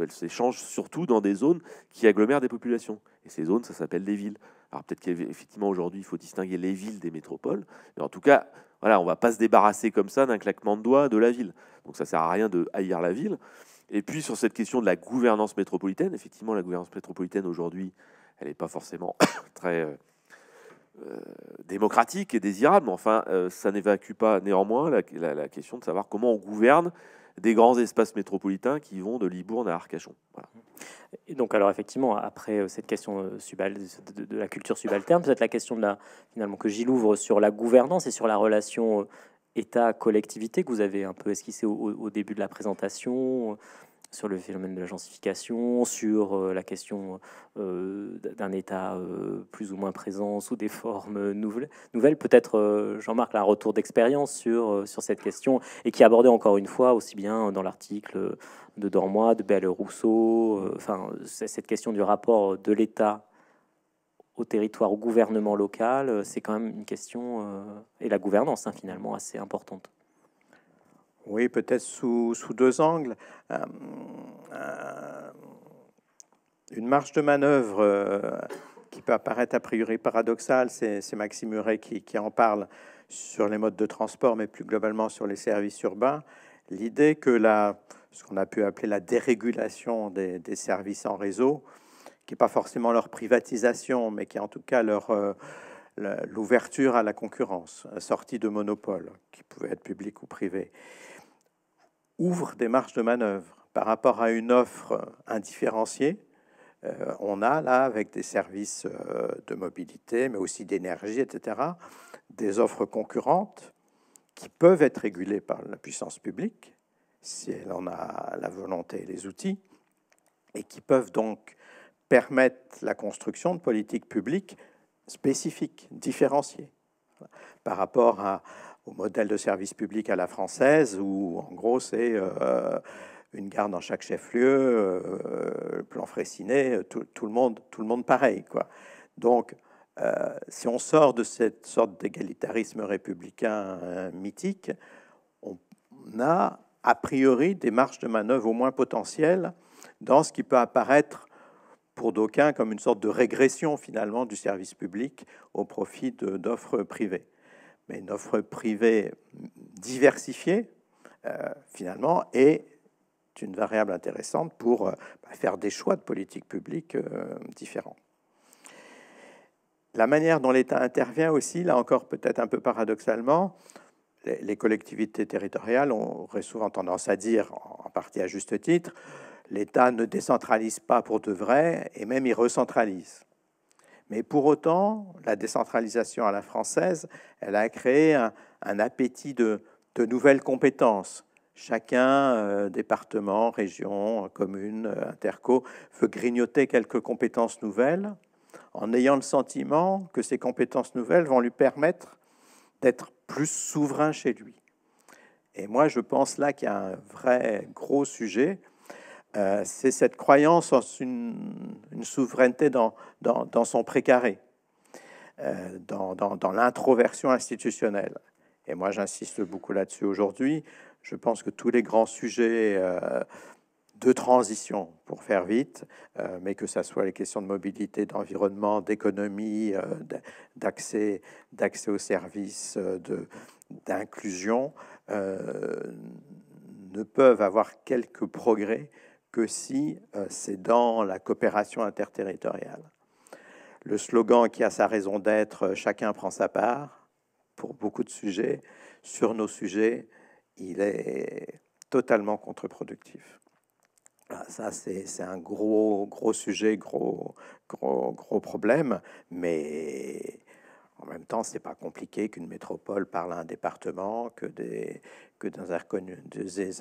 S3: s'échangent surtout dans des zones qui agglomèrent des populations. Et ces zones, ça s'appelle des villes. Alors peut-être qu'effectivement aujourd'hui, il faut distinguer les villes des métropoles, mais en tout cas, voilà, on ne va pas se débarrasser comme ça d'un claquement de doigts de la ville. Donc ça ne sert à rien de haïr la ville. Et puis sur cette question de la gouvernance métropolitaine, effectivement, la gouvernance métropolitaine aujourd'hui, elle n'est pas forcément très euh, euh, démocratique et désirable, mais enfin, euh, ça n'évacue pas néanmoins la, question de savoir comment on gouverne des grands espaces métropolitains qui vont de Libourne à Arcachon. Et donc, alors effectivement, après cette question de,
S1: de, la culture subalterne, peut-être la question de la, finalement que Gilles ouvre sur la gouvernance et sur la relation État-collectivité que vous avez un peu esquissé au, début de la présentation euh, sur le phénomène de la gentrification, sur euh, la question euh, d'un État plus ou moins présent sous des formes nouvelles. nouvelles. Peut-être, Jean-Marc, un retour d'expérience sur, sur cette question et qui abordait encore une fois aussi bien dans l'article de Dormois, de Belle Rousseau, enfin, cette question du rapport de l'État au territoire, au gouvernement local, euh, c'est quand même une question, euh, et la gouvernance hein, finalement, assez importante.
S2: Oui, peut-être sous, sous, deux angles. Euh, une marge de manœuvre qui peut apparaître a priori paradoxale, c'est Maxime Huret qui, qui, en parle sur les modes de transport, mais plus globalement sur les services urbains. L'idée que la, ce qu'on a pu appeler la dérégulation des services en réseau, qui n'est pas forcément leur privatisation, mais qui est en tout cas leur euh, l'ouverture à la concurrence, sortie de monopole, qui pouvait être public ou privé, ouvre des marges de manœuvre par rapport à une offre indifférenciée. Euh, on a là, avec des services euh, de mobilité, mais aussi d'énergie, etc., des offres concurrentes qui peuvent être régulées par la puissance publique, si elle en a la volonté et les outils, et qui peuvent donc permettent la construction de politiques publiques spécifiques, différenciées, par rapport à, au modèle de service public à la française, où en gros c'est euh, une garde dans chaque chef-lieu, euh, plan Fréciné, tout, le monde, tout le monde pareil. Quoi. Donc, euh, si on sort de cette sorte d'égalitarisme républicain mythique, on a a priori des marges de manœuvre au moins potentielles dans ce qui peut apparaître pour d'aucuns comme une sorte de régression finalement du service public au profit d'offres privées. Mais une offre privée diversifiée, euh, finalement, est une variable intéressante pour euh, bah, faire des choix de politique publique euh, différents. La manière dont l'État intervient aussi, là encore peut-être un peu paradoxalement, les, collectivités territoriales auraient souvent tendance à dire, en partie à juste titre, L'État ne décentralise pas pour de vrai et même il recentralise. Mais pour autant, la décentralisation à la française, elle a créé un, appétit de, nouvelles compétences. Chacun, euh, département, région, commune, euh, interco, veut grignoter quelques compétences nouvelles en ayant le sentiment que ces compétences nouvelles vont lui permettre d'être plus souverain chez lui. Et moi, je pense là qu'il y a un vrai gros sujet euh, c'est cette croyance en une, souveraineté dans, son précaré, euh, dans, l'introversion institutionnelle. Et moi, j'insiste beaucoup là-dessus aujourd'hui. Je pense que tous les grands sujets euh, de transition, pour faire vite, mais que ce soit les questions de mobilité, d'environnement, d'économie, d'accès, d'accès aux services, d'inclusion, ne peuvent avoir quelques progrès que si euh, c'est dans la coopération interterritoriale. Le slogan qui a sa raison d'être, euh, chacun prend sa part, pour beaucoup de sujets, sur nos sujets, il est totalement contre-productif. Ah, ça, c'est un gros, gros sujet, gros, gros, gros problème, mais en même temps, ce n'est pas compliqué qu'une métropole parle à un département, que des, que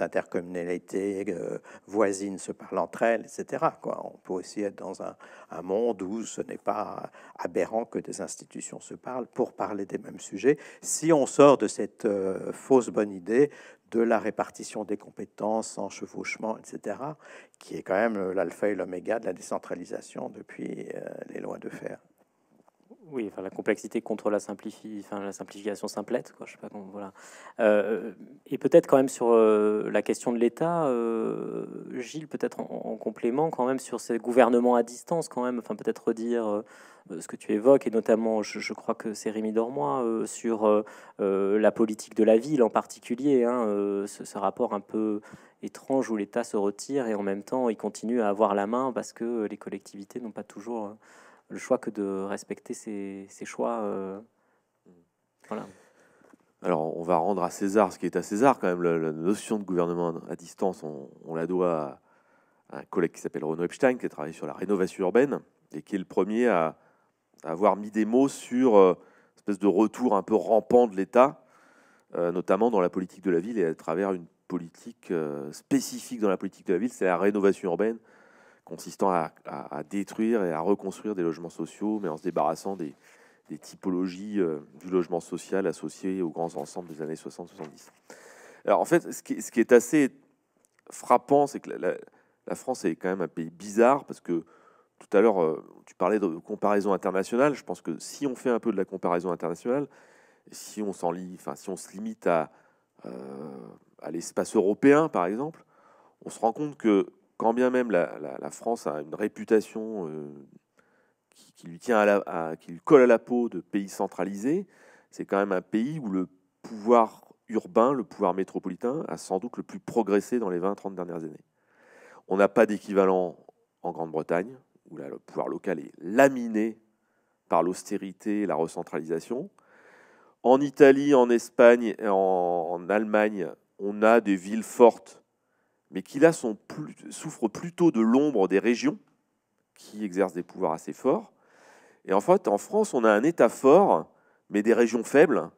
S2: intercommunalités euh, voisines se parlent entre elles, etc. Quoi. On peut aussi être dans un, monde où ce n'est pas aberrant que des institutions se parlent pour parler des mêmes sujets, si on sort de cette euh, fausse bonne idée de la répartition des compétences en chevauchement, etc., qui est quand même euh, l'alpha et l'oméga de la décentralisation depuis les lois de fer.
S1: Oui, enfin, la complexité contre la, simplifi... enfin, la simplification simplette, quoi, je sais pas voilà. Euh, et peut-être quand même sur euh, la question de l'État, euh, Gilles, peut-être en, complément quand même sur ces gouvernements à distance, quand même, enfin peut-être redire ce que tu évoques, et notamment, je, crois que c'est Rémi Dormois, sur la politique de la ville en particulier, hein, ce, rapport un peu étrange où l'État se retire et en même temps il continue à avoir la main parce que les collectivités n'ont pas toujours le choix que de respecter ses, choix. Euh,
S3: Alors, on va rendre à César ce qui est à César quand même. La, notion de gouvernement à distance, on, la doit à un collègue qui s'appelle Renaud Epstein, qui a travaillé sur la rénovation urbaine et qui est le premier à, avoir mis des mots sur euh, espèce de retour un peu rampant de l'État, euh, notamment dans la politique de la ville et à travers une politique spécifique dans la politique de la ville, c'est la rénovation urbaine consistant à, détruire et à reconstruire des logements sociaux, mais en se débarrassant des, typologies euh, du logement social associées aux grands ensembles des années 60-70. Alors en fait, ce qui, ce qui est assez frappant, c'est que la, France est quand même un pays bizarre, parce que tout à l'heure, euh, tu parlais de comparaison internationale. Je pense que si on fait un peu de la comparaison internationale, si on, enfin, si on se limite à, euh, à l'espace européen, par exemple, on se rend compte que quand bien même la, France a une réputation euh, qui, lui tient à colle à la peau de pays centralisés, c'est quand même un pays où le pouvoir urbain, le pouvoir métropolitain, a sans doute le plus progressé dans les 20-30 dernières années. On n'a pas d'équivalent en Grande-Bretagne, où là, le pouvoir local est laminé par l'austérité et la recentralisation. En Italie, en Espagne, en, en Allemagne, on a des villes fortes mais qui là souffrent plutôt de l'ombre des régions qui exercent des pouvoirs assez forts. Et en fait, en France, on a un État fort, mais des régions faibles,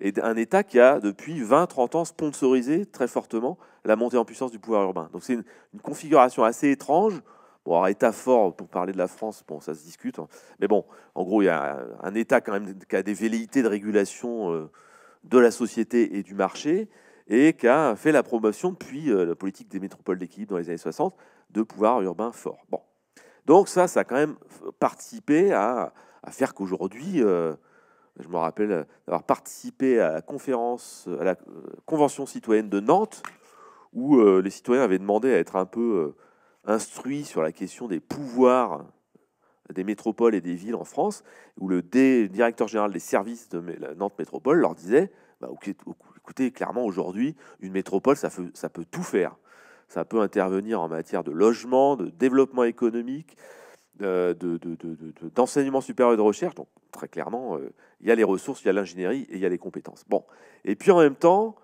S3: et un État qui a, depuis 20-30 ans, sponsorisé très fortement la montée en puissance du pouvoir urbain. Donc c'est une, configuration assez étrange. Bon, alors État fort, pour parler de la France, bon, ça se discute. Hein. Mais bon, en gros, il y a un État quand même qui a des velléités de régulation euh, de la société et du marché, et qui a fait la promotion, puis euh, la politique des métropoles d'équilibre dans les années 60, de pouvoir urbain fort. Bon. Donc ça, ça a quand même participé à, faire qu'aujourd'hui, euh, je me rappelle euh, d'avoir participé à la conférence, à la convention citoyenne de Nantes, où les citoyens avaient demandé à être un peu instruits sur la question des pouvoirs des métropoles et des villes en France, où le directeur général des services de Nantes Métropole leur disait bah, Écoutez, clairement, aujourd'hui, une métropole, ça, ça peut tout faire. Ça peut intervenir en matière de logement, de développement économique, d'enseignement supérieur et de recherche. Donc, très clairement, euh, il y a les ressources, il y a l'ingénierie et il y a les compétences. Bon. Et puis en même temps,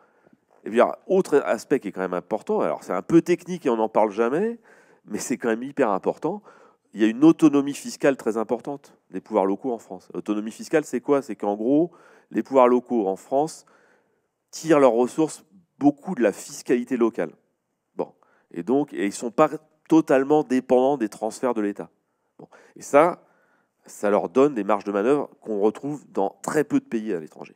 S3: eh bien, autre aspect qui est quand même important, alors c'est un peu technique et on n'en parle jamais, mais c'est quand même hyper important. Il y a une autonomie fiscale très importante des pouvoirs locaux en France. Autonomie fiscale, c'est quoi C'est qu'en gros, les pouvoirs locaux en France tirent leurs ressources beaucoup de la fiscalité locale. Bon. Et donc, ils ne sont pas totalement dépendants des transferts de l'État. Bon. Et ça, ça leur donne des marges de manœuvre qu'on retrouve dans très peu de pays à l'étranger.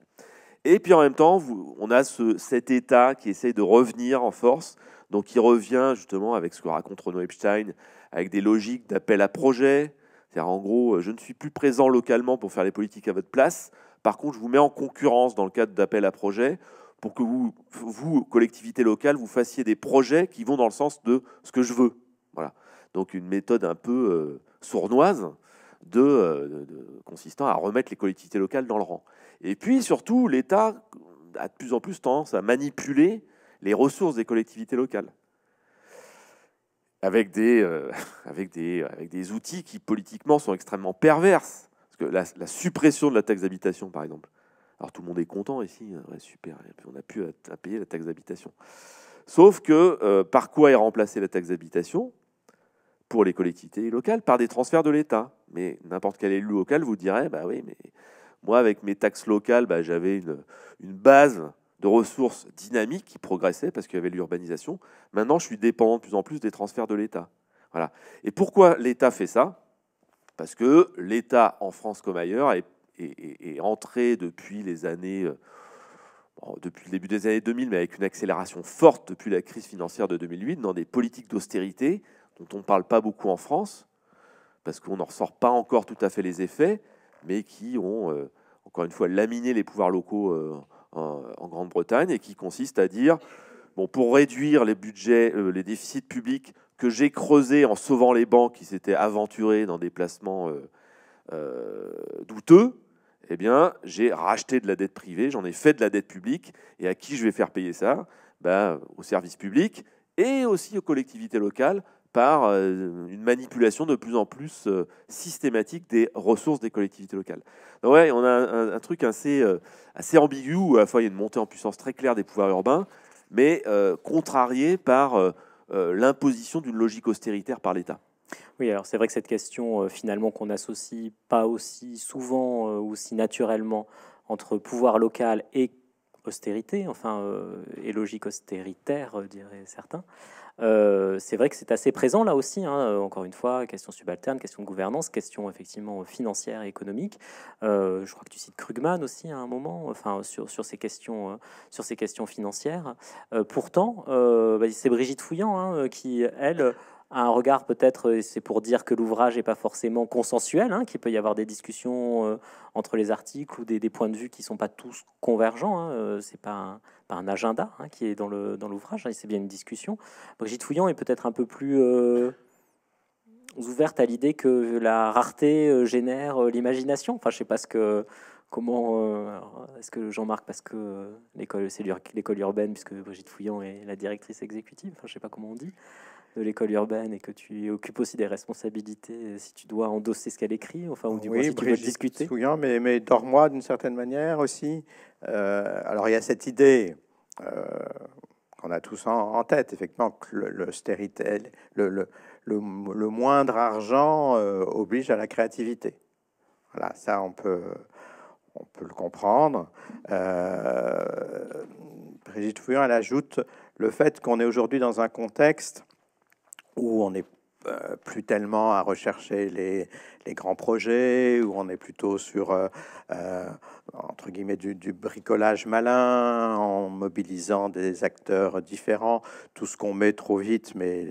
S3: Et puis en même temps, on a cet État qui essaye de revenir en force, donc il revient justement avec ce que raconte Renaud Epstein, avec des logiques d'appel à projet, c'est-à-dire en gros, je ne suis plus présent localement pour faire les politiques à votre place, par contre, je vous mets en concurrence dans le cadre d'appels à projets pour que vous, vous, locales, vous fassiez des projets qui vont dans le sens de ce que je veux. Voilà. Donc une méthode un peu euh, sournoise euh, consistant à remettre les collectivités locales dans le rang. Et puis surtout, l'État a de plus en plus tendance à manipuler les ressources des collectivités locales avec des, euh, avec des, avec des outils qui politiquement sont extrêmement perverses la, suppression de la taxe d'habitation, par exemple, alors tout le monde est content ici, hein, super, on a pu à, payer la taxe d'habitation. Sauf que euh, par quoi est remplacée la taxe d'habitation pour les collectivités locales Par des transferts de l'État. Mais n'importe quel élu local vous dirait, bah oui, mais moi avec mes taxes locales, bah, j'avais une, base de ressources dynamiques qui progressait parce qu'il y avait l'urbanisation. Maintenant, je suis dépendant de plus en plus des transferts de l'État. Voilà. Et pourquoi l'État fait ça parce que l'État, en France comme ailleurs, est, entré depuis les années, euh, depuis le début des années 2000, mais avec une accélération forte depuis la crise financière de 2008, dans des politiques d'austérité dont on ne parle pas beaucoup en France, parce qu'on n'en ressort pas encore tout à fait les effets, mais qui ont, euh, encore une fois, laminé les pouvoirs locaux euh, en, Grande-Bretagne, et qui consistent à dire, bon, pour réduire les budgets, les déficits publics, que j'ai creusé en sauvant les banques qui s'étaient aventurées dans des placements euh, euh, douteux, eh bien, j'ai racheté de la dette privée, j'en ai fait de la dette publique. Et à qui je vais faire payer ça ben, au service public et aussi aux collectivités locales par euh, une manipulation de plus en plus systématique des ressources des collectivités locales. Donc ouais, on a un, truc assez, assez ambigu, où à la fois il y a une montée en puissance très claire des pouvoirs urbains, mais contrarié par... Euh, l'imposition d'une logique austéritaire par l'État. Oui, alors c'est vrai que cette question, euh, finalement, qu'on associe pas
S1: aussi souvent, euh, ou aussi naturellement entre pouvoir local et austérité enfin, euh, et logique austéritaire, euh, dirait certains. Euh, c'est vrai que c'est assez présent là aussi, hein, encore une fois, question subalterne, question de gouvernance, question effectivement financière et économique. je crois que tu cites Krugman aussi à un moment, enfin, sur, ces, questions, sur ces questions financières. pourtant, bah, c'est Brigitte Fouillant hein, qui, elle, un regard peut-être, c'est pour dire que l'ouvrage n'est pas forcément consensuel, hein, qu'il peut y avoir des discussions euh, entre les articles ou des, points de vue qui ne sont pas tous convergents. Hein, euh, c'est pas un, agenda hein, qui est dans le dans l'ouvrage, c'est bien une discussion. Brigitte Fouillant est peut-être un peu plus euh, ouverte à l'idée que la rareté génère l'imagination. Enfin, je sais pas ce que comment est-ce que Jean-Marc, parce que l'école c'est l'école urbaine, puisque Brigitte Fouillant est la directrice exécutive, enfin, je sais pas comment on dit, de l'école urbaine et que tu occupes aussi des responsabilités si tu dois endosser ce qu'elle écrit, enfin, ou du oui, moins si tu veux
S2: discuter. mais mais, mais moi d'une certaine manière aussi. Euh, alors, il y a cette idée euh, qu'on a tous en, tête, effectivement, que l'austérité, le, le, le, le, moindre argent euh, oblige à la créativité. Voilà, ça, on peut, on peut le comprendre. Brigitte Fouillant, elle ajoute le fait qu'on est aujourd'hui dans un contexte où on n'est euh, plus tellement à rechercher les, grands projets, où on est plutôt sur, euh, euh, entre guillemets, du, bricolage malin, en mobilisant des acteurs différents, tout ce qu'on met trop vite, mais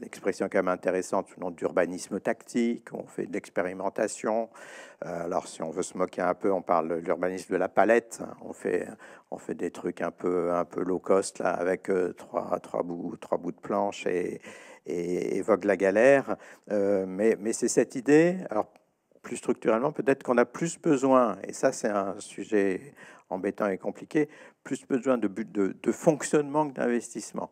S2: l'expression quand même intéressante, nom d'urbanisme tactique, on fait de l'expérimentation, euh, alors, si on veut se moquer un peu, on parle de l'urbanisme de la palette. On fait, des trucs un peu, un peu low cost là, avec euh, trois, trois, bouts, trois bouts de planche et, évoque la galère. Euh, mais c'est cette idée. Alors, plus structurellement, peut-être qu'on a plus besoin, et ça c'est un sujet embêtant et compliqué, plus besoin de, de, fonctionnement que d'investissement.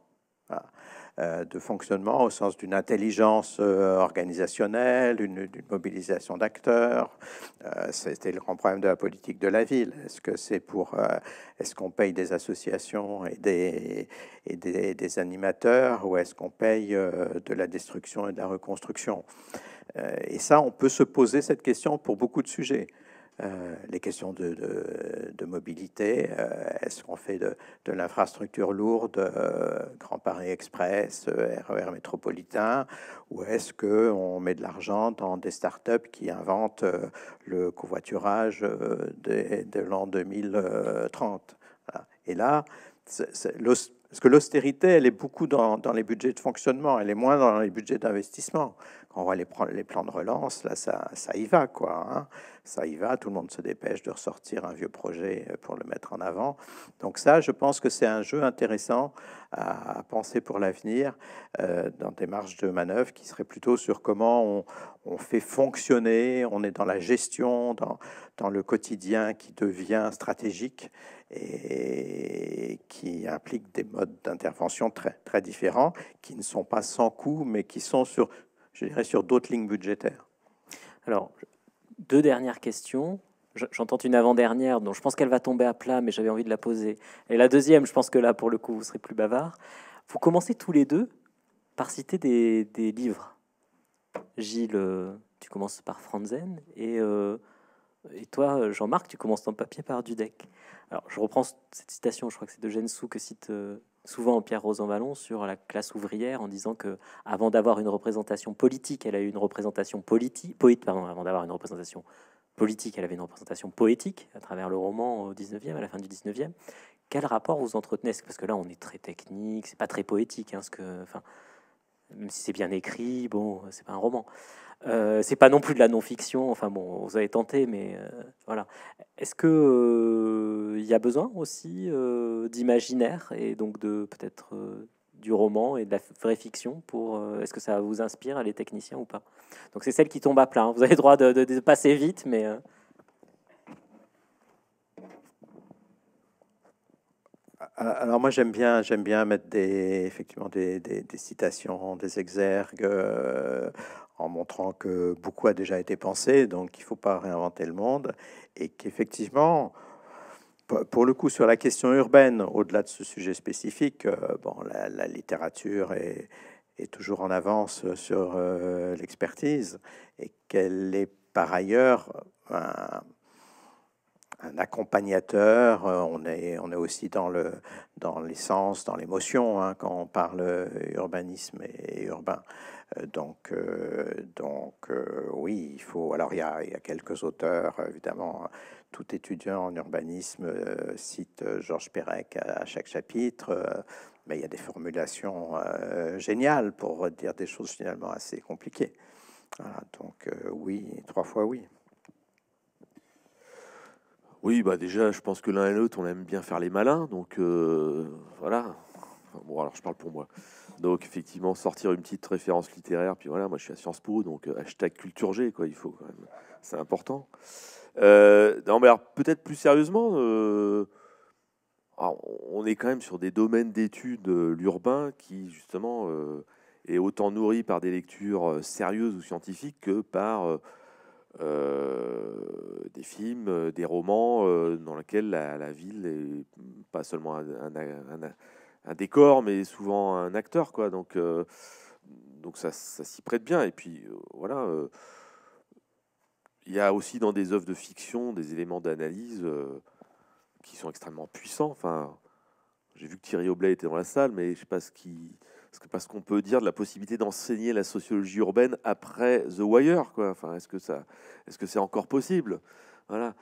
S2: Euh, de fonctionnement au sens d'une intelligence euh, organisationnelle, d'une mobilisation d'acteurs. Euh, c'était le grand problème de la politique de la ville. Est-ce que c'est pour, est-ce qu'on paye des associations et des, des animateurs ou est-ce qu'on paye de la destruction et de la reconstruction Et ça, on peut se poser cette question pour beaucoup de sujets. Euh, les questions de, mobilité, euh, est-ce qu'on fait de, l'infrastructure lourde, euh, Grand Paris Express, RER e métropolitain, ou est-ce qu'on met de l'argent dans des startups qui inventent le covoiturage de, l'an 2030 Et là, parce que l'austérité, elle est beaucoup dans, les budgets de fonctionnement, elle est moins dans les budgets d'investissement on voit les, les plans de relance, là, ça, ça y va, quoi. Hein. ça y va, tout le monde se dépêche de ressortir un vieux projet euh, pour le mettre en avant. Donc ça, je pense que c'est un jeu intéressant à, penser pour l'avenir euh, dans des marges de manœuvre qui seraient plutôt sur comment on, on fait fonctionner, on est dans la gestion, dans, dans le quotidien qui devient stratégique et qui implique des modes d'intervention très, très différents, qui ne sont pas sans coût, mais qui sont sur, je dirais,
S1: sur d'autres lignes budgétaires. Alors, deux dernières questions. J'entends une avant-dernière, dont je pense qu'elle va tomber à plat, mais j'avais envie de la poser. Et la deuxième, je pense que là, pour le coup, vous serez plus bavard. Vous commencez tous les deux par citer des, livres. Gilles, euh, tu commences par Franzen, et, euh, et toi, Jean-Marc, tu commences ton papier par Dudek. Alors, je reprends cette citation, je crois que c'est de Gensou que cite euh, souvent Pierre Vallon sur la classe ouvrière en disant que avant d'avoir une représentation politique, elle a eu une représentation politique, avant d'avoir une représentation politique, elle avait une représentation poétique à travers le roman au 19e, à la fin du 19e. Quel rapport vous entretenez Parce que là, on est très technique, c'est pas très poétique, hein, que, même si c'est bien écrit, bon, c'est pas un roman. Euh, c'est pas non plus de la non-fiction. Enfin bon, vous avez tenté, mais euh, voilà. Est-ce que euh, il y a besoin aussi d'imaginaire et donc de peut-être du roman et de la vraie fiction pour Est-ce que ça vous inspire les techniciens ou pas Donc c'est celle qui tombe à plat. Hein. Vous avez le droit de, passer vite, mais
S2: Alors moi j'aime bien j'aime bien mettre des effectivement des, des citations, des exergues en montrant que beaucoup a déjà été pensé, donc il ne faut pas réinventer le monde, et qu'effectivement, pour le coup, sur la question urbaine, au-delà de ce sujet spécifique, euh, bon, la, littérature est, toujours en avance sur euh, l'expertise et qu'elle est par ailleurs un, accompagnateur. On est, aussi dans le dans dans l'émotion hein, quand on parle urbanisme et, urbain. Euh, donc, euh, donc euh, oui, il faut. Alors, il y, a, quelques auteurs, évidemment. Tout étudiant en urbanisme cite Georges Perec à, chaque chapitre. mais il y a des formulations géniales pour dire des choses finalement assez compliquées. donc oui, trois fois oui.
S3: Oui, bah déjà, je pense que l'un et l'autre, on aime bien faire les malins, donc voilà. Bon, alors je parle pour moi. Donc effectivement, sortir une petite référence littéraire, puis voilà, moi je suis à Sciences Po, donc euh, hashtag culture G, quoi, il faut quand même, c'est important. Euh, non mais alors peut-être plus sérieusement, euh, on est quand même sur des domaines d'études, l'urbain, qui justement est autant nourri par des lectures sérieuses ou scientifiques que par... des films, des romans dans lesquels la, ville est pas seulement un, un décor, mais souvent un acteur, quoi. Donc, euh, donc ça, ça s'y prête bien. Et puis, euh, voilà. Euh, il y a aussi dans des œuvres de fiction des éléments d'analyse qui sont extrêmement puissants. Enfin, j'ai vu que Thierry Aublet était dans la salle, mais je sais pas ce qui. Parce qu'on peut dire de la possibilité d'enseigner la sociologie urbaine après The Wire, quoi. Enfin, est-ce que ça, est-ce que c'est encore possible Voilà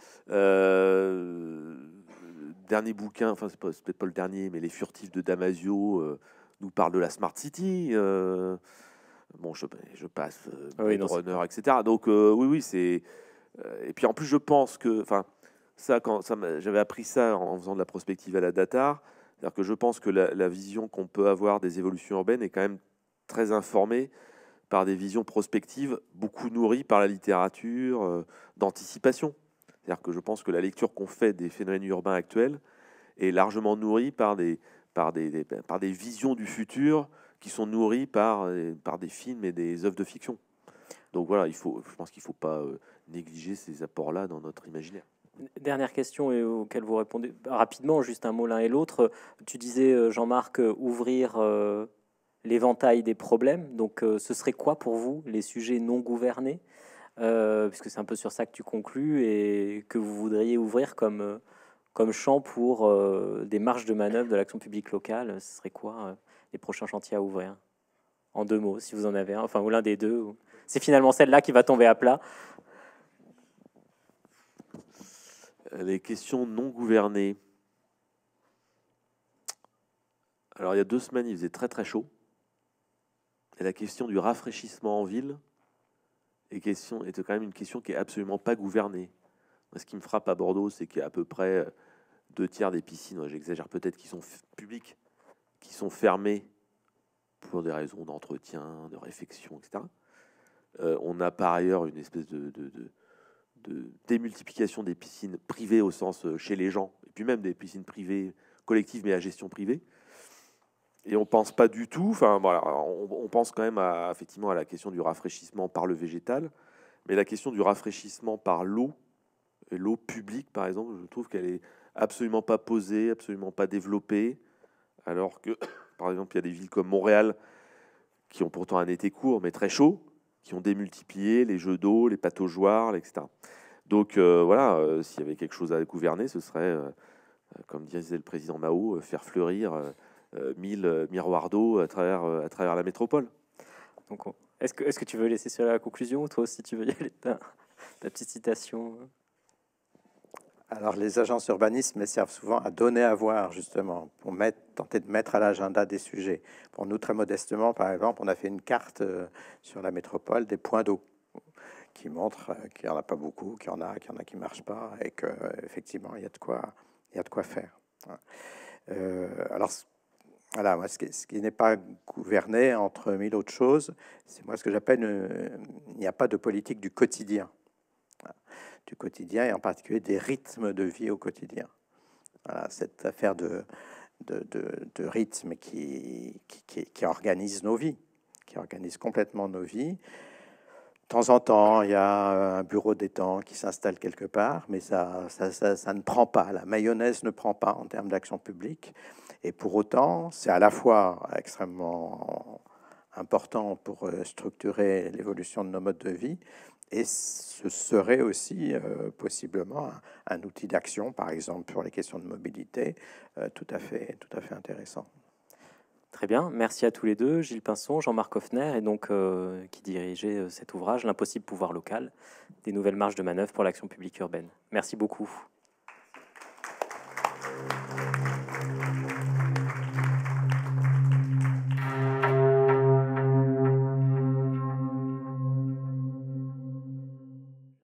S3: dernier bouquin, enfin, c'est, peut-être pas le dernier, mais Les Furtifs de Damasio euh, nous parle de la Smart City. Euh, bon, je, passe euh, ah oui, non, etc. Donc, oui, oui, c'est. et puis en plus, je pense que. Enfin, ça, quand j'avais appris ça en faisant de la prospective à la Datar. cest que je pense que la, vision qu'on peut avoir des évolutions urbaines est quand même très informée par des visions prospectives, beaucoup nourries par la littérature d'anticipation. C'est-à-dire que je pense que la lecture qu'on fait des phénomènes urbains actuels est largement nourrie par des, par des, visions du futur qui sont nourries euh, par, des films et des œuvres de fiction. Donc voilà, il faut, je pense qu'il ne faut pas euh, négliger ces apports-là dans notre imaginaire.
S1: Dernière question et auquel vous répondez rapidement, juste un mot l'un et l'autre. Tu disais, euh, Jean-Marc, ouvrir l'éventail des problèmes. Donc ce serait quoi pour vous les sujets non gouvernés euh, puisque c'est un peu sur ça que tu conclus, et que vous voudriez ouvrir comme, euh, comme champ pour euh, des marges de manœuvre de l'action publique locale Ce serait quoi les prochains chantiers à ouvrir En deux mots, si vous en avez un, enfin, ou l'un des deux. C'est finalement celle-là qui va tomber à plat.
S3: Les questions non gouvernées. Alors, il y a deux semaines, il faisait très très chaud. Et la question du rafraîchissement en ville, est, quand même une question qui est absolument pas gouvernée. Ce qui me frappe à Bordeaux, c'est qu'à peu près euh, deux tiers des piscines, j'exagère peut-être, qui sont publiques, qui sont fermées pour des raisons d'entretien, de réfection, etc. Euh, on a par ailleurs une espèce de, démultiplication des piscines privées au sens euh, chez les gens, et puis même des piscines privées collectives mais à gestion privée et on pense pas du tout. Enfin voilà, on, pense quand même à, effectivement à la question du rafraîchissement par le végétal, mais la question du rafraîchissement par l'eau, l'eau publique par exemple, je trouve qu'elle est absolument pas posée, absolument pas développée, alors que par exemple il y a des villes comme Montréal qui ont pourtant un été court mais très chaud, qui ont démultiplié les jeux d'eau, les pataugeoires, etc. Donc euh, voilà, euh, s'il y avait quelque chose à gouverner, ce serait, euh, comme disait le président Mao, faire fleurir 1000 euh, euh, miroirs d'eau à travers, euh, à travers la métropole. Donc, est-ce que, est que tu veux laisser sur la conclusion ou toi aussi tu veux y aller ta, petite citation
S1: hein
S2: alors, les agences urbanistes servent souvent à donner à voir, justement, pour mettre, tenter de mettre à l'agenda des sujets. Pour nous, très modestement, par exemple, on a fait une carte sur la métropole des points d'eau qui montre qu'il n'y en a pas beaucoup, qu'il y en a, qu'il en a qui ne marchent pas et qu'effectivement, effectivement il y a de quoi, il y a de quoi faire. Hein. alors, voilà, ce qui, n'est pas gouverné entre mille autres choses, c'est moi ce que j'appelle euh, il n'y a pas de politique du quotidien. Du quotidien et en particulier des rythmes de vie au quotidien. cette affaire de, rythme qui, qui, organise nos vies, qui organise complètement nos vies. De temps en temps, il y a un bureau d'étang qui s'installe quelque part, mais ça, ça, ne prend pas. La mayonnaise ne prend pas en termes d'action publique. Et pour autant, c'est à la fois extrêmement important pour euh, structurer l'évolution de nos modes de vie, et ce serait aussi euh, possiblement un, outil d'action, par exemple pour les questions de mobilité, euh, tout, à
S1: fait, tout à fait intéressant. Très bien, merci à tous les deux, Gilles Pinson, Jean-Marc Hoffner, et donc euh, qui dirigeait euh, cet ouvrage, L'impossible pouvoir local, des nouvelles marges de manœuvre pour l'action publique urbaine. Merci beaucoup.